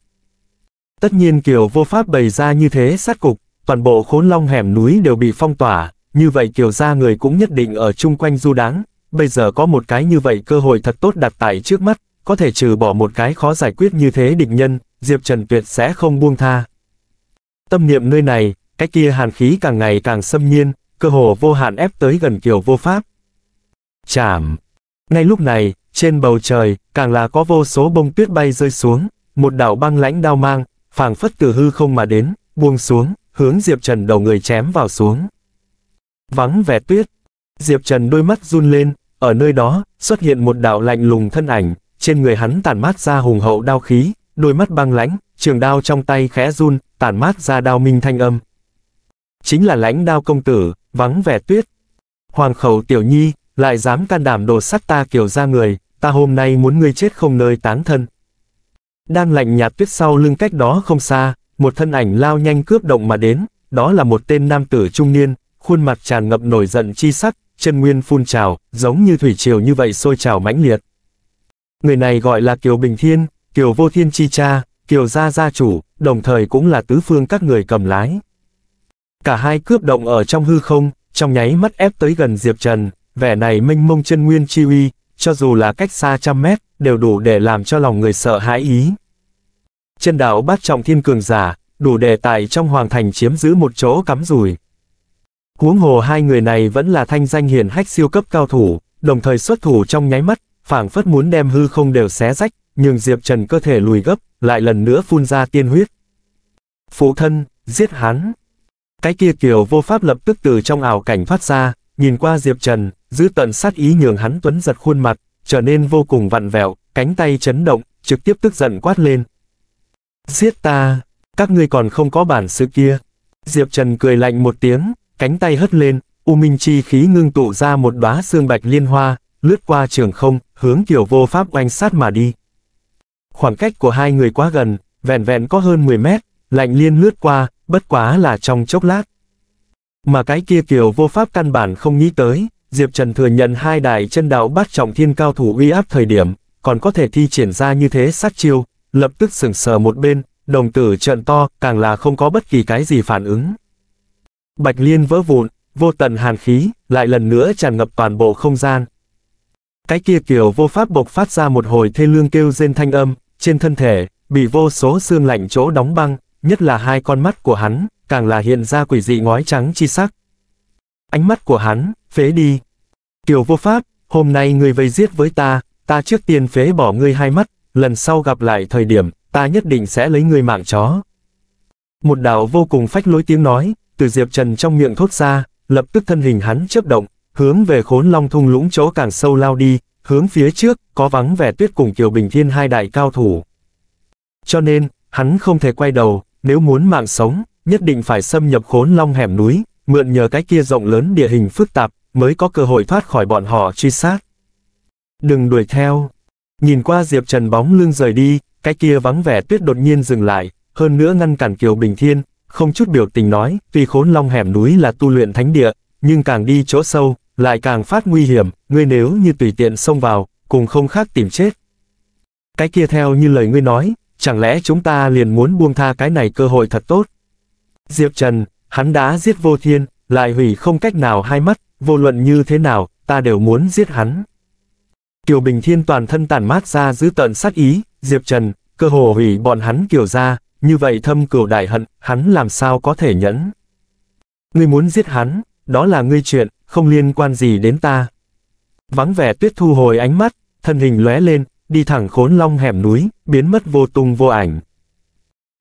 A: Tất nhiên kiểu vô pháp bày ra như thế sát cục, toàn bộ khốn long hẻm núi đều bị phong tỏa, như vậy kiểu ra người cũng nhất định ở chung quanh du đáng, bây giờ có một cái như vậy cơ hội thật tốt đặt tại trước mắt, có thể trừ bỏ một cái khó giải quyết như thế địch nhân, Diệp Trần tuyệt sẽ không buông tha. Tâm niệm nơi này, cái kia hàn khí càng ngày càng xâm nhiên, cơ hồ vô hạn ép tới gần kiểu vô pháp. Chảm! Ngay lúc này, trên bầu trời, càng là có vô số bông tuyết bay rơi xuống, một đảo băng lãnh đao mang, phảng phất từ hư không mà đến, buông xuống, hướng Diệp Trần đầu người chém vào xuống. Vắng vẻ tuyết, Diệp Trần đôi mắt run lên, ở nơi đó, xuất hiện một đạo lạnh lùng thân ảnh, trên người hắn tản mát ra hùng hậu đao khí, đôi mắt băng lãnh, trường đao trong tay khẽ run, tản mát ra đao minh thanh âm. Chính là lãnh đao công tử, vắng vẻ tuyết. Hoàng khẩu tiểu nhi, lại dám can đảm đồ sắt ta kiểu ra người, ta hôm nay muốn ngươi chết không nơi tán thân. Đang lạnh nhạt tuyết sau lưng cách đó không xa, một thân ảnh lao nhanh cướp động mà đến, đó là một tên nam tử trung niên, khuôn mặt tràn ngập nổi giận chi sắc, chân nguyên phun trào, giống như thủy triều như vậy sôi trào mãnh liệt. Người này gọi là Kiều Bình Thiên, Kiều Vô Thiên Chi Cha, Kiều Gia Gia Chủ, đồng thời cũng là tứ phương các người cầm lái. Cả hai cướp động ở trong hư không, trong nháy mắt ép tới gần Diệp Trần, vẻ này minh mông chân nguyên chi uy, cho dù là cách xa trăm mét, đều đủ để làm cho lòng người sợ hãi ý. Chân đạo bát trọng thiên cường giả, đủ đề tài trong hoàng thành chiếm giữ một chỗ cắm rùi. Huống hồ hai người này vẫn là thanh danh hiển hách siêu cấp cao thủ, đồng thời xuất thủ trong nháy mắt, phảng phất muốn đem hư không đều xé rách, nhưng Diệp Trần cơ thể lùi gấp, lại lần nữa phun ra tiên huyết. Phụ thân, giết hắn. Cái kia kiều vô pháp lập tức từ trong ảo cảnh phát ra, nhìn qua Diệp Trần, giữ tận sát ý nhường hắn tuấn giật khuôn mặt, trở nên vô cùng vặn vẹo, cánh tay chấn động, trực tiếp tức giận quát lên. Giết ta, các ngươi còn không có bản sự kia. Diệp Trần cười lạnh một tiếng, Cánh tay hất lên, U Minh chi khí ngưng tụ ra một đóa xương bạch liên hoa, lướt qua trường không, hướng kiểu vô pháp oanh sát mà đi. Khoảng cách của hai người quá gần, vẹn vẹn có hơn 10 mét, lạnh liên lướt qua, bất quá là trong chốc lát. Mà cái kia kiểu vô pháp căn bản không nghĩ tới, Diệp Trần thừa nhận hai đại chân đạo bát trọng thiên cao thủ uy áp thời điểm, còn có thể thi triển ra như thế sát chiêu, lập tức sừng sờ một bên, đồng tử trợn to, càng là không có bất kỳ cái gì phản ứng. Bạch liên vỡ vụn, vô tận hàn khí, lại lần nữa tràn ngập toàn bộ không gian. Cái kia kiểu vô pháp bộc phát ra một hồi thê lương kêu rên thanh âm, trên thân thể, bị vô số xương lạnh chỗ đóng băng, nhất là hai con mắt của hắn, càng là hiện ra quỷ dị ngói trắng chi sắc. Ánh mắt của hắn, phế đi. Kiều vô pháp, hôm nay ngươi vây giết với ta, ta trước tiên phế bỏ ngươi hai mắt, lần sau gặp lại thời điểm, ta nhất định sẽ lấy ngươi mạng chó. Một đạo vô cùng phách lối tiếng nói, từ Diệp Trần trong miệng thốt ra, lập tức thân hình hắn chớp động, hướng về khốn long thung lũng chỗ càng sâu lao đi, hướng phía trước, có vắng vẻ tuyết cùng Kiều Bình Thiên hai đại cao thủ. Cho nên, hắn không thể quay đầu, nếu muốn mạng sống, nhất định phải xâm nhập khốn long hẻm núi, mượn nhờ cái kia rộng lớn địa hình phức tạp, mới có cơ hội thoát khỏi bọn họ truy sát. Đừng đuổi theo. Nhìn qua Diệp Trần bóng lưng rời đi, cái kia vắng vẻ tuyết đột nhiên dừng lại, hơn nữa ngăn cản Kiều Bình Thiên, không chút biểu tình nói, tuy khốn long hẻm núi là tu luyện thánh địa, nhưng càng đi chỗ sâu, lại càng phát nguy hiểm, ngươi nếu như tùy tiện xông vào, cùng không khác tìm chết. Cái kia theo như lời ngươi nói, chẳng lẽ chúng ta liền muốn buông tha cái này cơ hội thật tốt? Diệp Trần, hắn đã giết vô thiên, lại hủy không cách nào hai mắt, vô luận như thế nào, ta đều muốn giết hắn. Kiều Bình Thiên toàn thân tàn mát ra giữ tận sát ý, Diệp Trần, cơ hồ hủy bọn hắn kiều ra, như vậy thâm cửu đại hận, hắn làm sao có thể nhẫn? Ngươi muốn giết hắn, đó là ngươi chuyện, không liên quan gì đến ta. Vắng vẻ tuyết thu hồi ánh mắt, thân hình lóe lên, đi thẳng khốn long hẻm núi, biến mất vô tung vô ảnh.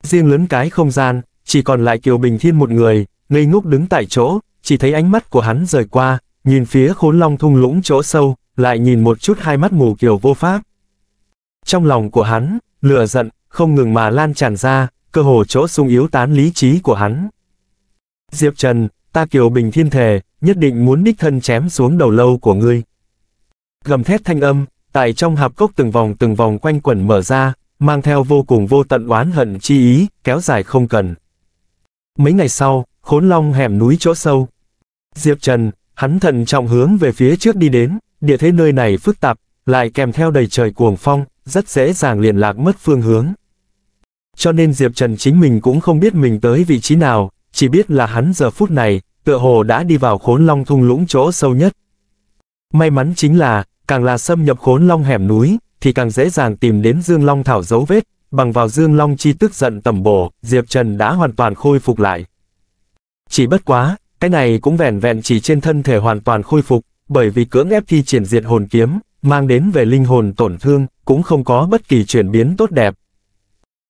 A: Riêng lớn cái không gian, chỉ còn lại Kiều Bình Thiên một người, ngây ngốc đứng tại chỗ, chỉ thấy ánh mắt của hắn rời qua, nhìn phía khốn long thung lũng chỗ sâu, lại nhìn một chút hai mắt mù Kiều vô pháp. Trong lòng của hắn, lửa giận, không ngừng mà lan tràn ra, cơ hồ chỗ sung yếu tán lý trí của hắn. Diệp Trần, ta kiều bình thiên thề, nhất định muốn đích thân chém xuống đầu lâu của ngươi. Gầm thét thanh âm, tại trong hạp cốc từng vòng từng vòng quanh quẩn mở ra, mang theo vô cùng vô tận oán hận chi ý, kéo dài không cần. Mấy ngày sau, khốn long hẻm núi chỗ sâu. Diệp Trần, hắn thận trọng hướng về phía trước đi đến, địa thế nơi này phức tạp, lại kèm theo đầy trời cuồng phong, rất dễ dàng liền lạc mất phương hướng. Cho nên Diệp Trần chính mình cũng không biết mình tới vị trí nào, chỉ biết là hắn giờ phút này, tựa hồ đã đi vào khốn long thung lũng chỗ sâu nhất. May mắn chính là, càng là xâm nhập khốn long hẻm núi, thì càng dễ dàng tìm đến Dương Long Thảo dấu vết, bằng vào Dương Long chi tức giận tầm bổ, Diệp Trần đã hoàn toàn khôi phục lại. Chỉ bất quá, cái này cũng vẻn vẹn chỉ trên thân thể hoàn toàn khôi phục, bởi vì cưỡng ép thi triển diệt hồn kiếm, mang đến về linh hồn tổn thương, cũng không có bất kỳ chuyển biến tốt đẹp,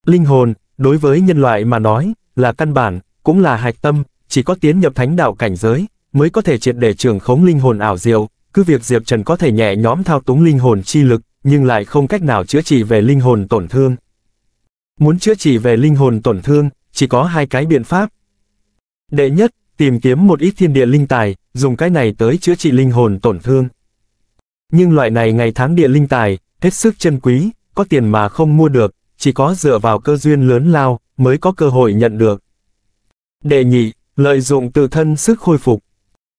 A: Linh hồn, đối với nhân loại mà nói, là căn bản, cũng là hạch tâm, chỉ có tiến nhập thánh đạo cảnh giới, mới có thể triệt để trường khống linh hồn ảo diệu, cứ việc Diệp Trần có thể nhẹ nhóm thao túng linh hồn chi lực, nhưng lại không cách nào chữa trị về linh hồn tổn thương. Muốn chữa trị về linh hồn tổn thương, chỉ có hai cái biện pháp. Đệ nhất, tìm kiếm một ít thiên địa linh tài, dùng cái này tới chữa trị linh hồn tổn thương. Nhưng loại này ngày tháng địa linh tài, hết sức chân quý, có tiền mà không mua được, chỉ có dựa vào cơ duyên lớn lao, mới có cơ hội nhận được. Đệ nhị, lợi dụng tự thân sức khôi phục.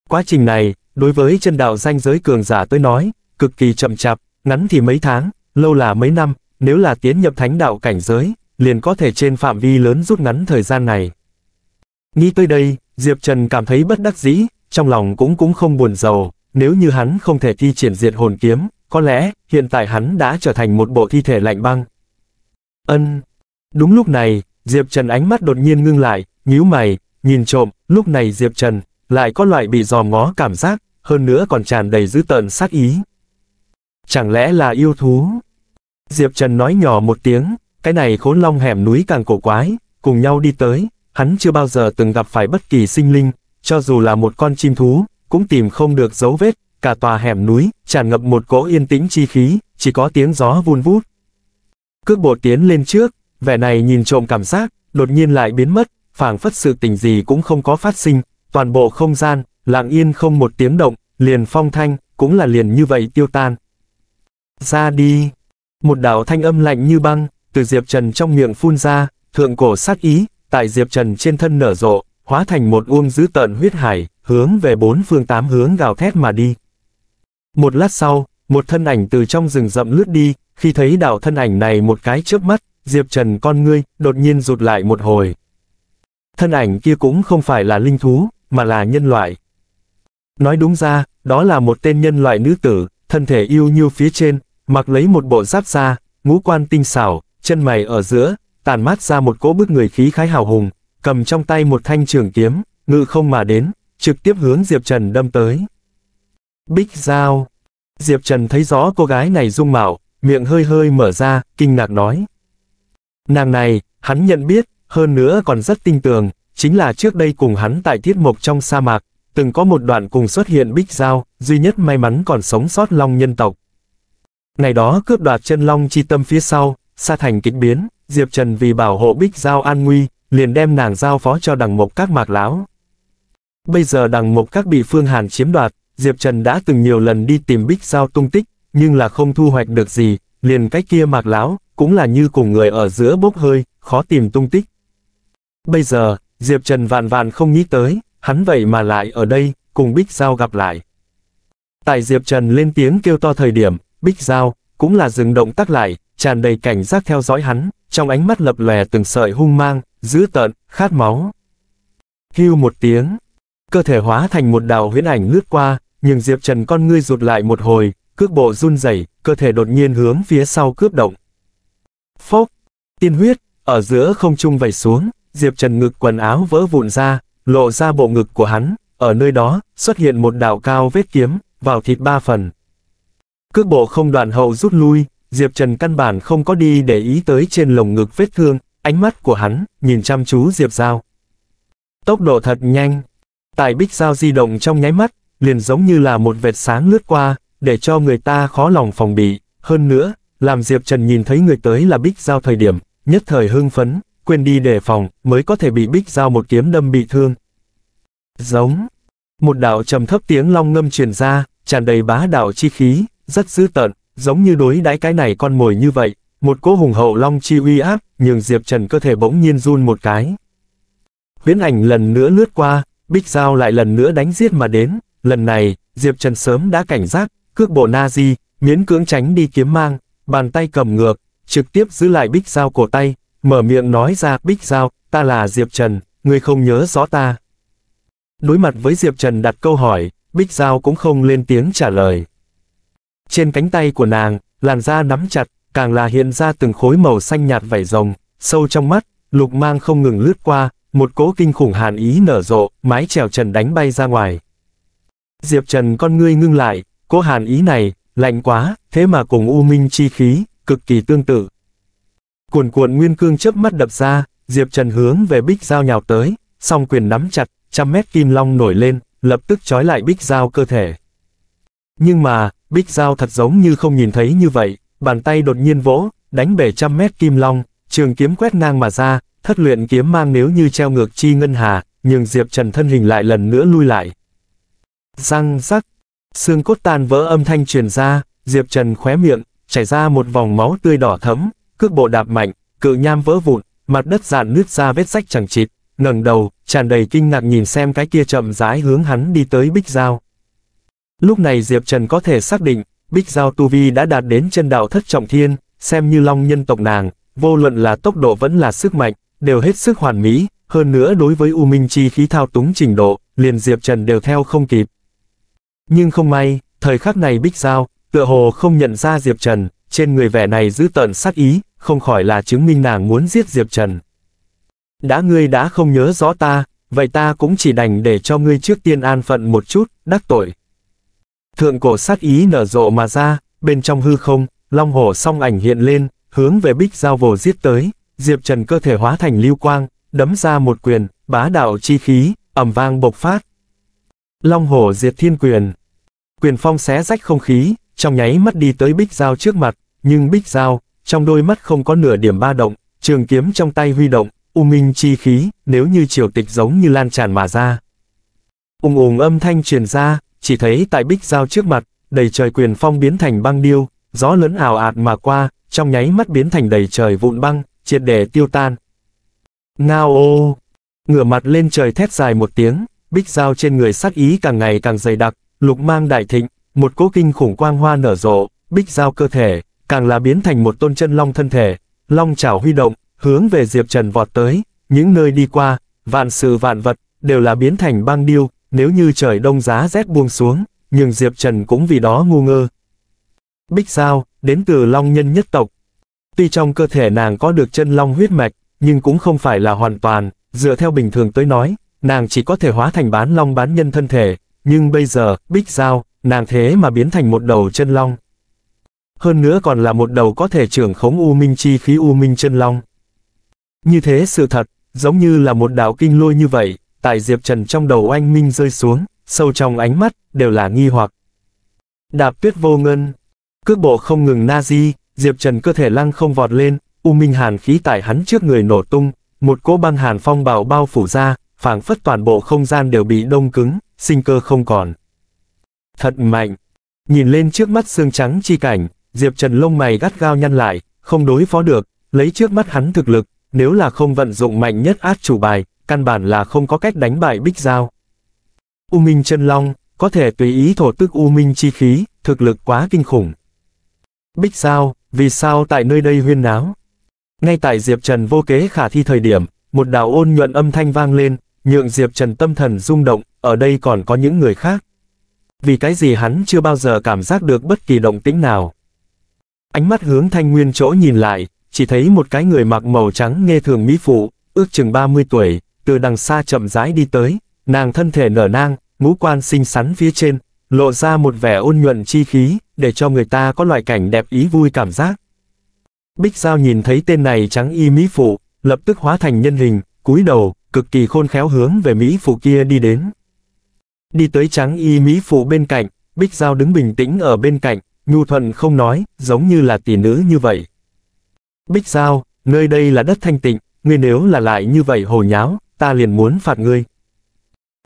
A: Quá trình này, đối với chân đạo danh giới cường giả tôi nói, cực kỳ chậm chạp, ngắn thì mấy tháng, lâu là mấy năm, nếu là tiến nhập thánh đạo cảnh giới, liền có thể trên phạm vi lớn rút ngắn thời gian này. Nghĩ tới đây, Diệp Trần cảm thấy bất đắc dĩ, trong lòng cũng cũng không buồn giàu, nếu như hắn không thể thi triển diệt hồn kiếm, có lẽ hiện tại hắn đã trở thành một bộ thi thể lạnh băng. Ân. Đúng lúc này, Diệp Trần ánh mắt đột nhiên ngưng lại, nhíu mày, nhìn trộm, lúc này Diệp Trần, lại có loại bị dò ngó cảm giác, hơn nữa còn tràn đầy dữ tợn sát ý. Chẳng lẽ là yêu thú? Diệp Trần nói nhỏ một tiếng, cái này khốn long hẻm núi càng cổ quái, cùng nhau đi tới, hắn chưa bao giờ từng gặp phải bất kỳ sinh linh, cho dù là một con chim thú, cũng tìm không được dấu vết, cả tòa hẻm núi, tràn ngập một cỗ yên tĩnh chi khí, chỉ có tiếng gió vun vút, Cước bộ tiến lên trước, vẻ này nhìn trộm cảm giác, đột nhiên lại biến mất, phảng phất sự tình gì cũng không có phát sinh, toàn bộ không gian, lặng yên không một tiếng động, liền phong thanh, cũng là liền như vậy tiêu tan. Ra đi! Một đạo thanh âm lạnh như băng, từ Diệp Trần trong miệng phun ra, thượng cổ sát ý, tại Diệp Trần trên thân nở rộ, hóa thành một uông dữ tợn huyết hải, hướng về bốn phương tám hướng gào thét mà đi. Một lát sau, một thân ảnh từ trong rừng rậm lướt đi, khi thấy đạo thân ảnh này một cái trước mắt, Diệp Trần con ngươi, đột nhiên rụt lại một hồi. Thân ảnh kia cũng không phải là linh thú, mà là nhân loại. Nói đúng ra, đó là một tên nhân loại nữ tử, thân thể yêu như phía trên, mặc lấy một bộ giáp da, ngũ quan tinh xảo, chân mày ở giữa, tàn mát ra một cỗ bức người khí khái hào hùng, cầm trong tay một thanh trường kiếm, ngự không mà đến, trực tiếp hướng Diệp Trần đâm tới. Bích Giao Diệp Trần thấy rõ cô gái này dung mạo, miệng hơi hơi mở ra, kinh ngạc nói. Nàng này, hắn nhận biết, hơn nữa còn rất tinh tường, chính là trước đây cùng hắn tại thiết mục trong sa mạc, từng có một đoạn cùng xuất hiện bích giao, duy nhất may mắn còn sống sót long nhân tộc. Ngày đó cướp đoạt chân long chi tâm phía sau, sa thành kịch biến, Diệp Trần vì bảo hộ bích giao an nguy, liền đem nàng giao phó cho đằng mộc các mạc lão. Bây giờ đằng mộc các bị Phương Hàn chiếm đoạt, Diệp Trần đã từng nhiều lần đi tìm bích giao tung tích, nhưng là không thu hoạch được gì, liền cách kia mạc láo, cũng là như cùng người ở giữa bốc hơi, khó tìm tung tích. Bây giờ, Diệp Trần vạn vạn không nghĩ tới, hắn vậy mà lại ở đây, cùng Bích Giao gặp lại. Tại Diệp Trần lên tiếng kêu to thời điểm, Bích Giao, cũng là dừng động tác lại, tràn đầy cảnh giác theo dõi hắn, trong ánh mắt lập lòe từng sợi hung mang, dữ tợn, khát máu. Hưu một tiếng, cơ thể hóa thành một đạo huyễn ảnh lướt qua, nhưng Diệp Trần con ngươi rụt lại một hồi, cước bộ run rẩy, cơ thể đột nhiên hướng phía sau cướp động. Phốc, tiên huyết, ở giữa không trung vẩy xuống, Diệp Trần ngực quần áo vỡ vụn ra, lộ ra bộ ngực của hắn, ở nơi đó, xuất hiện một đạo cao vết kiếm, vào thịt ba phần. Cước bộ không đoạn hậu rút lui, Diệp Trần căn bản không có đi để ý tới trên lồng ngực vết thương, ánh mắt của hắn, nhìn chăm chú Diệp Giao. Tốc độ thật nhanh. Tại bích giao di động trong nháy mắt, liền giống như là một vệt sáng lướt qua, để cho người ta khó lòng phòng bị. Hơn nữa, làm Diệp Trần nhìn thấy người tới là Bích Giao thời điểm, nhất thời hưng phấn, quên đi đề phòng, mới có thể bị Bích Giao một kiếm đâm bị thương. Giống. Một đạo trầm thấp tiếng long ngâm truyền ra, tràn đầy bá đạo chi khí, rất dữ tợn, giống như đối đãi cái này con mồi như vậy, một cỗ hùng hậu long chi uy áp, nhường Diệp Trần cơ thể bỗng nhiên run một cái. Huyễn ảnh lần nữa lướt qua, Bích Giao lại lần nữa đánh giết mà đến, lần này, Diệp Trần sớm đã cảnh giác, cước bộ na di, miễn cưỡng tránh đi kiếm mang, bàn tay cầm ngược, trực tiếp giữ lại bích dao cổ tay, mở miệng nói ra bích dao, ta là Diệp Trần, ngươi không nhớ rõ ta. Đối mặt với Diệp Trần đặt câu hỏi, bích dao cũng không lên tiếng trả lời. Trên cánh tay của nàng, làn da nắm chặt, càng là hiện ra từng khối màu xanh nhạt vảy rồng, sâu trong mắt, lục mang không ngừng lướt qua, một cỗ kinh khủng hàn ý nở rộ, mái trèo trần đánh bay ra ngoài. Diệp Trần con ngươi ngưng lại, Cố hàn ý này, lạnh quá, thế mà cùng u minh chi khí, cực kỳ tương tự. Cuồn cuộn nguyên cương chớp mắt đập ra, Diệp Trần hướng về bích dao nhào tới, song quyền nắm chặt, trăm mét kim long nổi lên, lập tức trói lại bích dao cơ thể. Nhưng mà, bích dao thật giống như không nhìn thấy như vậy, bàn tay đột nhiên vỗ, đánh bể trăm mét kim long, trường kiếm quét ngang mà ra, thất luyện kiếm mang nếu như treo ngược chi ngân hà, nhưng Diệp Trần thân hình lại lần nữa lui lại. Răng rắc, Xương cốt tan vỡ âm thanh truyền ra, Diệp Trần khóe miệng, chảy ra một vòng máu tươi đỏ thấm, cước bộ đạp mạnh, cự nham vỡ vụn, mặt đất dạn nứt ra vết rách chẳng chịt, ngẩng đầu, tràn đầy kinh ngạc nhìn xem cái kia chậm rãi hướng hắn đi tới Bích Giao. Lúc này Diệp Trần có thể xác định, Bích Giao Tu Vi đã đạt đến chân đạo thất trọng thiên, xem như long nhân tộc nàng, vô luận là tốc độ vẫn là sức mạnh, đều hết sức hoàn mỹ, hơn nữa đối với U Minh Chi khí thao túng trình độ, liền Diệp Trần đều theo không kịp. Nhưng không may, thời khắc này Bích Giao, tựa hồ không nhận ra Diệp Trần, trên người vẻ này giữ tận sát ý, không khỏi là chứng minh nàng muốn giết Diệp Trần. Đã ngươi đã không nhớ rõ ta, vậy ta cũng chỉ đành để cho ngươi trước tiên an phận một chút, đắc tội. Thượng cổ sát ý nở rộ mà ra, bên trong hư không, long hổ song ảnh hiện lên, hướng về bích giao vồ giết tới, Diệp Trần cơ thể hóa thành lưu quang, đấm ra một quyền, bá đạo chi khí, ầm vang bộc phát, Long hổ diệt thiên quyền. Quyền phong xé rách không khí, trong nháy mắt đi tới bích dao trước mặt, nhưng bích dao, trong đôi mắt không có nửa điểm ba động, trường kiếm trong tay huy động, u minh chi khí, nếu như triều tịch giống như lan tràn mà ra. Ung ùng âm thanh truyền ra, chỉ thấy tại bích dao trước mặt, đầy trời quyền phong biến thành băng điêu, gió lớn ảo ạt mà qua, trong nháy mắt biến thành đầy trời vụn băng, triệt để tiêu tan. Ngao ô! Ngửa mặt lên trời thét dài một tiếng, Bích dao trên người sát ý càng ngày càng dày đặc, lục mang đại thịnh, một cỗ kinh khủng quang hoa nở rộ, bích dao cơ thể, càng là biến thành một tôn chân long thân thể, long chảo huy động, hướng về Diệp Trần vọt tới, những nơi đi qua, vạn sự vạn vật, đều là biến thành băng điêu, nếu như trời đông giá rét buông xuống, nhưng Diệp Trần cũng vì đó ngu ngơ. Bích Dao đến từ Long Nhân nhất tộc. Tuy trong cơ thể nàng có được chân long huyết mạch, nhưng cũng không phải là hoàn toàn, dựa theo bình thường tới nói, nàng chỉ có thể hóa thành bán long bán nhân thân thể, nhưng bây giờ, bích giao, nàng thế mà biến thành một đầu chân long. Hơn nữa còn là một đầu có thể trưởng khống U Minh chi phí U Minh chân long. Như thế sự thật, giống như là một đạo kinh lôi như vậy, tại Diệp Trần trong đầu anh Minh rơi xuống, sâu trong ánh mắt, đều là nghi hoặc. Đạp tuyết vô ngân, cước bộ không ngừng na di, Diệp Trần cơ thể lăng không vọt lên, U Minh hàn khí tại hắn trước người nổ tung, một cỗ băng hàn phong bào bao phủ ra, phảng phất toàn bộ không gian đều bị đông cứng, sinh cơ không còn. Thật mạnh! Nhìn lên trước mắt xương trắng chi cảnh, Diệp Trần lông mày gắt gao nhăn lại, không đối phó được, lấy trước mắt hắn thực lực, nếu là không vận dụng mạnh nhất át chủ bài, căn bản là không có cách đánh bại Bích Giao. U Minh Chân Long, có thể tùy ý thổ tức U Minh chi khí, thực lực quá kinh khủng. Bích Giao, vì sao tại nơi đây huyên náo? Ngay tại Diệp Trần vô kế khả thi thời điểm, một đạo ôn nhuận âm thanh vang lên, nhượng Diệp Trần tâm thần rung động, ở đây còn có những người khác. Vì cái gì hắn chưa bao giờ cảm giác được bất kỳ động tĩnh nào. Ánh mắt hướng thanh nguyên chỗ nhìn lại, chỉ thấy một cái người mặc màu trắng nghe thường mỹ phụ, ước chừng 30 tuổi, từ đằng xa chậm rãi đi tới, nàng thân thể nở nang, ngũ quan xinh xắn phía trên, lộ ra một vẻ ôn nhuận chi khí, để cho người ta có loại cảnh đẹp ý vui cảm giác. Bích Giao nhìn thấy tên này trắng y mỹ phụ, lập tức hóa thành nhân hình, cúi đầu, cực kỳ khôn khéo hướng về Mỹ phụ kia đi đến. Đi tới trắng y Mỹ phụ bên cạnh, Bích Giao đứng bình tĩnh ở bên cạnh, nhu thuận không nói, giống như là tỷ nữ như vậy. Bích Giao, nơi đây là đất thanh tịnh, ngươi nếu là lại như vậy hồ nháo, ta liền muốn phạt ngươi.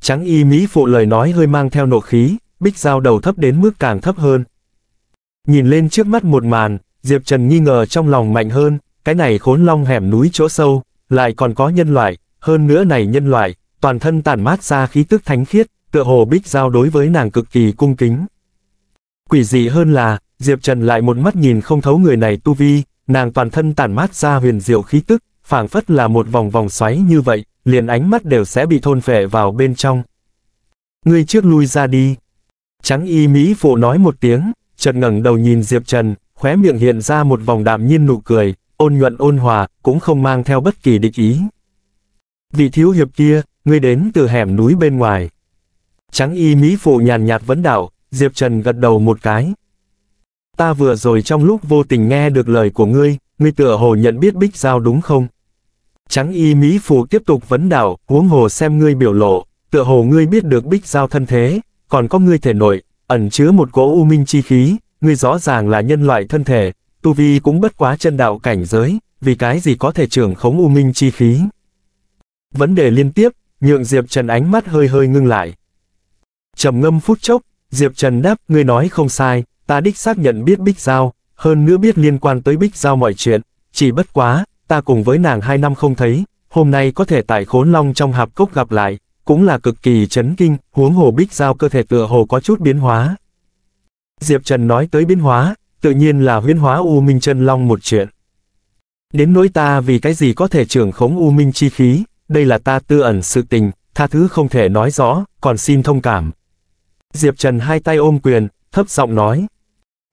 A: Trắng y Mỹ phụ lời nói hơi mang theo nộ khí, Bích Giao đầu thấp đến mức càng thấp hơn. Nhìn lên trước mắt một màn, Diệp Trần nghi ngờ trong lòng mạnh hơn, cái này khốn long hẻm núi chỗ sâu, lại còn có nhân loại, hơn nữa này nhân loại, toàn thân tản mát ra khí tức thánh khiết, tựa hồ bích giao đối với nàng cực kỳ cung kính. Quỷ dị hơn là, Diệp Trần lại một mắt nhìn không thấu người này tu vi, nàng toàn thân tản mát ra huyền diệu khí tức, phảng phất là một vòng vòng xoáy như vậy, liền ánh mắt đều sẽ bị thôn phệ vào bên trong. Ngươi trước lui ra đi. Trắng y Mỹ phụ nói một tiếng, trần ngẩng đầu nhìn Diệp Trần, khóe miệng hiện ra một vòng đạm nhiên nụ cười, ôn nhuận ôn hòa, cũng không mang theo bất kỳ địch ý. Vị thiếu hiệp kia, ngươi đến từ hẻm núi bên ngoài. Trắng y Mỹ phụ nhàn nhạt vấn đạo, Diệp Trần gật đầu một cái. Ta vừa rồi trong lúc vô tình nghe được lời của ngươi, ngươi tựa hồ nhận biết Bích Giao đúng không? Trắng y Mỹ phụ tiếp tục vấn đạo, huống hồ xem ngươi biểu lộ, tựa hồ ngươi biết được Bích Giao thân thế, còn có ngươi thể nội, ẩn chứa một cỗ u minh chi khí, ngươi rõ ràng là nhân loại thân thể, tu vi cũng bất quá chân đạo cảnh giới, vì cái gì có thể trưởng khống u minh chi khí. Vấn đề liên tiếp, nhượng Diệp Trần ánh mắt hơi hơi ngưng lại. trầm ngâm phút chốc, Diệp Trần đáp, ngươi nói không sai, ta đích xác nhận biết Bích Giao, hơn nữa biết liên quan tới Bích Giao mọi chuyện, chỉ bất quá, ta cùng với nàng hai năm không thấy, hôm nay có thể tại khốn long trong hạp cốc gặp lại, cũng là cực kỳ chấn kinh, huống hồ Bích Giao cơ thể tựa hồ có chút biến hóa. Diệp Trần nói tới biến hóa, tự nhiên là huyễn hóa U Minh Trần Long một chuyện. Đến nỗi ta vì cái gì có thể trưởng khống U Minh chi khí, đây là ta tư ẩn sự tình, tha thứ không thể nói rõ, còn xin thông cảm. Diệp Trần hai tay ôm quyền, thấp giọng nói.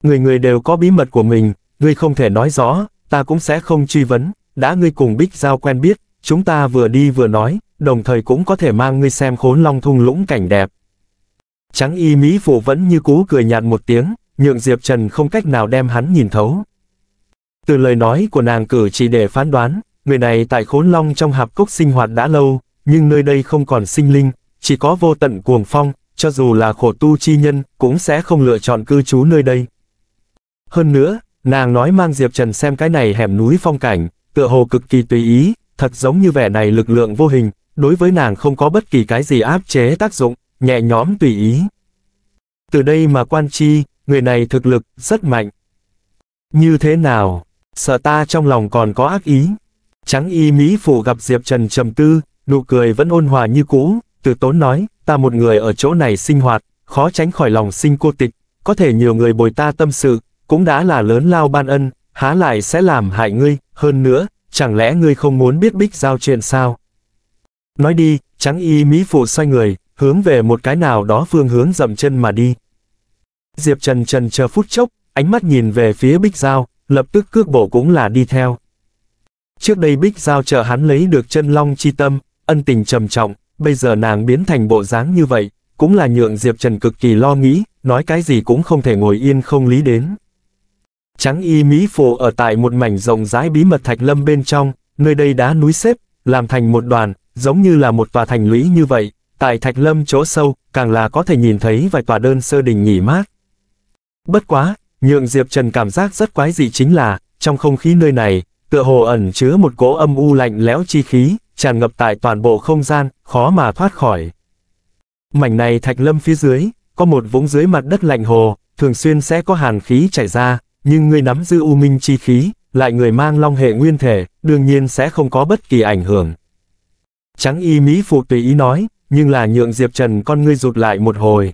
A: Người người đều có bí mật của mình, ngươi không thể nói rõ, ta cũng sẽ không truy vấn, đã ngươi cùng Bích Giao quen biết, chúng ta vừa đi vừa nói, đồng thời cũng có thể mang ngươi xem khốn long thung lũng cảnh đẹp. Trắng y Mỹ phụ vẫn như cú cười nhạt một tiếng, nhượng Diệp Trần không cách nào đem hắn nhìn thấu. Từ lời nói của nàng cử chỉ để phán đoán, người này tại khốn long trong hạp cốc sinh hoạt đã lâu, nhưng nơi đây không còn sinh linh, chỉ có vô tận cuồng phong, cho dù là khổ tu chi nhân, cũng sẽ không lựa chọn cư trú nơi đây. Hơn nữa, nàng nói mang Diệp Trần xem cái này hẻm núi phong cảnh, tựa hồ cực kỳ tùy ý, thật giống như vẻ này lực lượng vô hình, đối với nàng không có bất kỳ cái gì áp chế tác dụng, nhẹ nhõm tùy ý. Từ đây mà quan chi, người này thực lực, rất mạnh. Như thế nào, sợ ta trong lòng còn có ác ý. Trắng y Mỹ phủ gặp Diệp Trần trầm tư, nụ cười vẫn ôn hòa như cũ, từ tốn nói, ta một người ở chỗ này sinh hoạt, khó tránh khỏi lòng sinh cô tịch, có thể nhiều người bồi ta tâm sự, cũng đã là lớn lao ban ân, há lại sẽ làm hại ngươi, hơn nữa, chẳng lẽ ngươi không muốn biết bích giao chuyện sao? Nói đi, trắng y Mỹ Phủ xoay người, hướng về một cái nào đó phương hướng dậm chân mà đi. Diệp Trần Trần chờ phút chốc, ánh mắt nhìn về phía bích giao, lập tức cước bộ cũng là đi theo. Trước đây Bích Giao chờ hắn lấy được chân long chi tâm, ân tình trầm trọng, bây giờ nàng biến thành bộ dáng như vậy, cũng là nhượng Diệp Trần cực kỳ lo nghĩ, nói cái gì cũng không thể ngồi yên không lý đến. Trắng y Mỹ phổ ở tại một mảnh rộng rãi bí mật thạch lâm bên trong, nơi đây đá núi xếp, làm thành một đoàn, giống như là một tòa thành lũy như vậy, tại thạch lâm chỗ sâu, càng là có thể nhìn thấy vài tòa đơn sơ đình nghỉ mát. Bất quá, nhượng Diệp Trần cảm giác rất quái dị chính là, trong không khí nơi này, tựa hồ ẩn chứa một cỗ âm u lạnh lẽo chi khí, tràn ngập tại toàn bộ không gian, khó mà thoát khỏi. Mảnh này thạch lâm phía dưới, có một vũng dưới mặt đất lạnh hồ, thường xuyên sẽ có hàn khí chảy ra, nhưng người nắm giữ u minh chi khí, lại người mang long hệ nguyên thể, đương nhiên sẽ không có bất kỳ ảnh hưởng. Trắng y Mỹ phụ tùy ý nói, nhưng là nhượng Diệp Trần con ngươi rụt lại một hồi.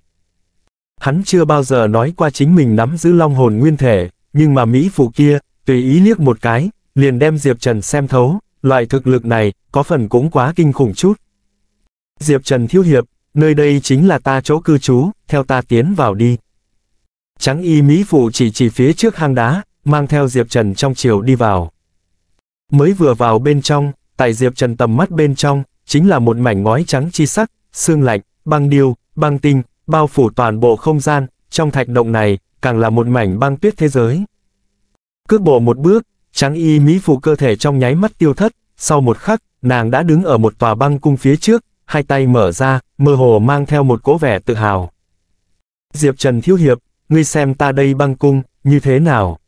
A: Hắn chưa bao giờ nói qua chính mình nắm giữ long hồn nguyên thể, nhưng mà Mỹ phụ kia, tùy ý liếc một cái, liền đem Diệp Trần xem thấu, loại thực lực này, có phần cũng quá kinh khủng chút. Diệp Trần thiếu hiệp, nơi đây chính là ta chỗ cư trú, theo ta tiến vào đi. Trắng y Mỹ Phụ chỉ chỉ phía trước hang đá, mang theo Diệp Trần trong chiều đi vào. Mới vừa vào bên trong, tại Diệp Trần tầm mắt bên trong, chính là một mảnh ngói trắng chi sắc, xương lạnh, băng điêu, băng tinh, bao phủ toàn bộ không gian, trong thạch động này, càng là một mảnh băng tuyết thế giới. Cước bộ một bước, trắng y mỹ phụ cơ thể trong nháy mắt tiêu thất, sau một khắc, nàng đã đứng ở một tòa băng cung phía trước, hai tay mở ra, mơ hồ mang theo một cố vẻ tự hào. Diệp Trần Thiếu Hiệp, ngươi xem ta đây băng cung, như thế nào?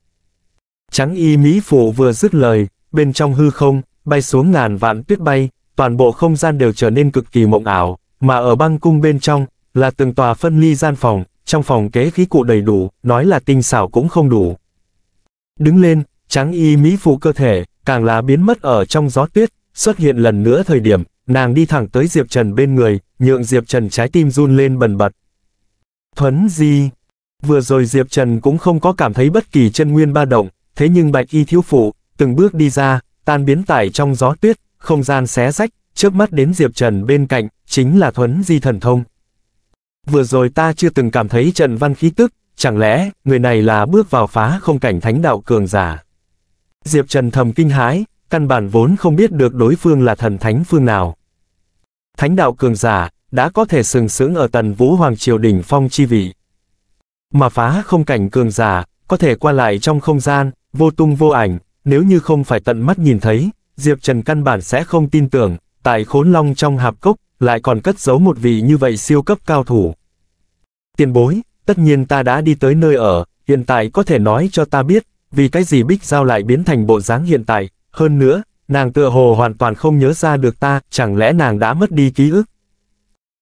A: Trắng y mỹ phụ vừa dứt lời, bên trong hư không, bay xuống ngàn vạn tuyết bay, toàn bộ không gian đều trở nên cực kỳ mộng ảo, mà ở băng cung bên trong, là từng tòa phân ly gian phòng, trong phòng kế khí cụ đầy đủ, nói là tinh xảo cũng không đủ. Đứng lên, trắng y mỹ phụ cơ thể, càng là biến mất ở trong gió tuyết, xuất hiện lần nữa thời điểm, nàng đi thẳng tới Diệp Trần bên người, nhượng Diệp Trần trái tim run lên bần bật. Thuấn di Vừa rồi Diệp Trần cũng không có cảm thấy bất kỳ chân nguyên ba động, thế nhưng bạch y thiếu phụ, từng bước đi ra, tan biến tải trong gió tuyết, không gian xé rách, trước mắt đến Diệp Trần bên cạnh, chính là Thuấn di thần thông. Vừa rồi ta chưa từng cảm thấy Trần Văn khí tức, chẳng lẽ, người này là bước vào phá không cảnh thánh đạo cường giả. Diệp Trần thầm kinh hãi, căn bản vốn không biết được đối phương là thần thánh phương nào. Thánh đạo cường giả, đã có thể sừng sững ở tần vũ hoàng triều đỉnh phong chi vị. Mà phá không cảnh cường giả, có thể qua lại trong không gian, vô tung vô ảnh, nếu như không phải tận mắt nhìn thấy, Diệp Trần căn bản sẽ không tin tưởng, tại khốn long trong hạp cốc, lại còn cất giấu một vị như vậy siêu cấp cao thủ. Tiền bối, tất nhiên ta đã đi tới nơi ở, hiện tại có thể nói cho ta biết, vì cái gì Bích Giao lại biến thành bộ dáng hiện tại, hơn nữa, nàng tựa hồ hoàn toàn không nhớ ra được ta, chẳng lẽ nàng đã mất đi ký ức.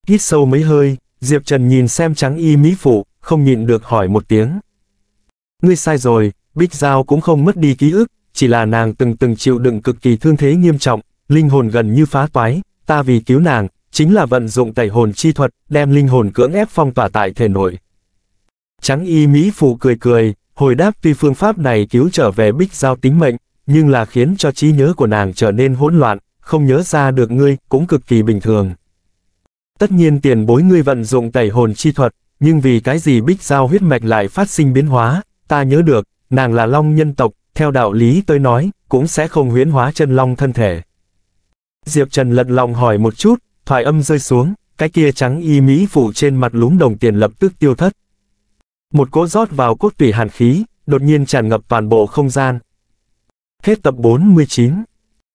A: Hít sâu mấy hơi, Diệp Trần nhìn xem trắng y mỹ phụ, không nhịn được hỏi một tiếng. Ngươi sai rồi, Bích Giao cũng không mất đi ký ức, chỉ là nàng từng từng chịu đựng cực kỳ thương thế nghiêm trọng, linh hồn gần như phá toái, ta vì cứu nàng, chính là vận dụng tẩy hồn chi thuật, đem linh hồn cưỡng ép phong tỏa tại thể nội. Trắng y Mỹ phụ cười cười, Hồi đáp tuy phương pháp này cứu trở về Bích Giao tính mệnh, nhưng là khiến cho trí nhớ của nàng trở nên hỗn loạn, không nhớ ra được ngươi cũng cực kỳ bình thường. Tất nhiên tiền bối ngươi vận dụng tẩy hồn chi thuật, nhưng vì cái gì Bích Giao huyết mạch lại phát sinh biến hóa, ta nhớ được, nàng là long nhân tộc, theo đạo lý tôi nói, cũng sẽ không huyễn hóa chân long thân thể. Diệp Trần lật lòng hỏi một chút, thoại âm rơi xuống, cái kia trắng y mỹ phủ trên mặt lúm đồng tiền lập tức tiêu thất. Một cỗ rót vào cốt tủy hàn khí, đột nhiên tràn ngập toàn bộ không gian. Hết tập 49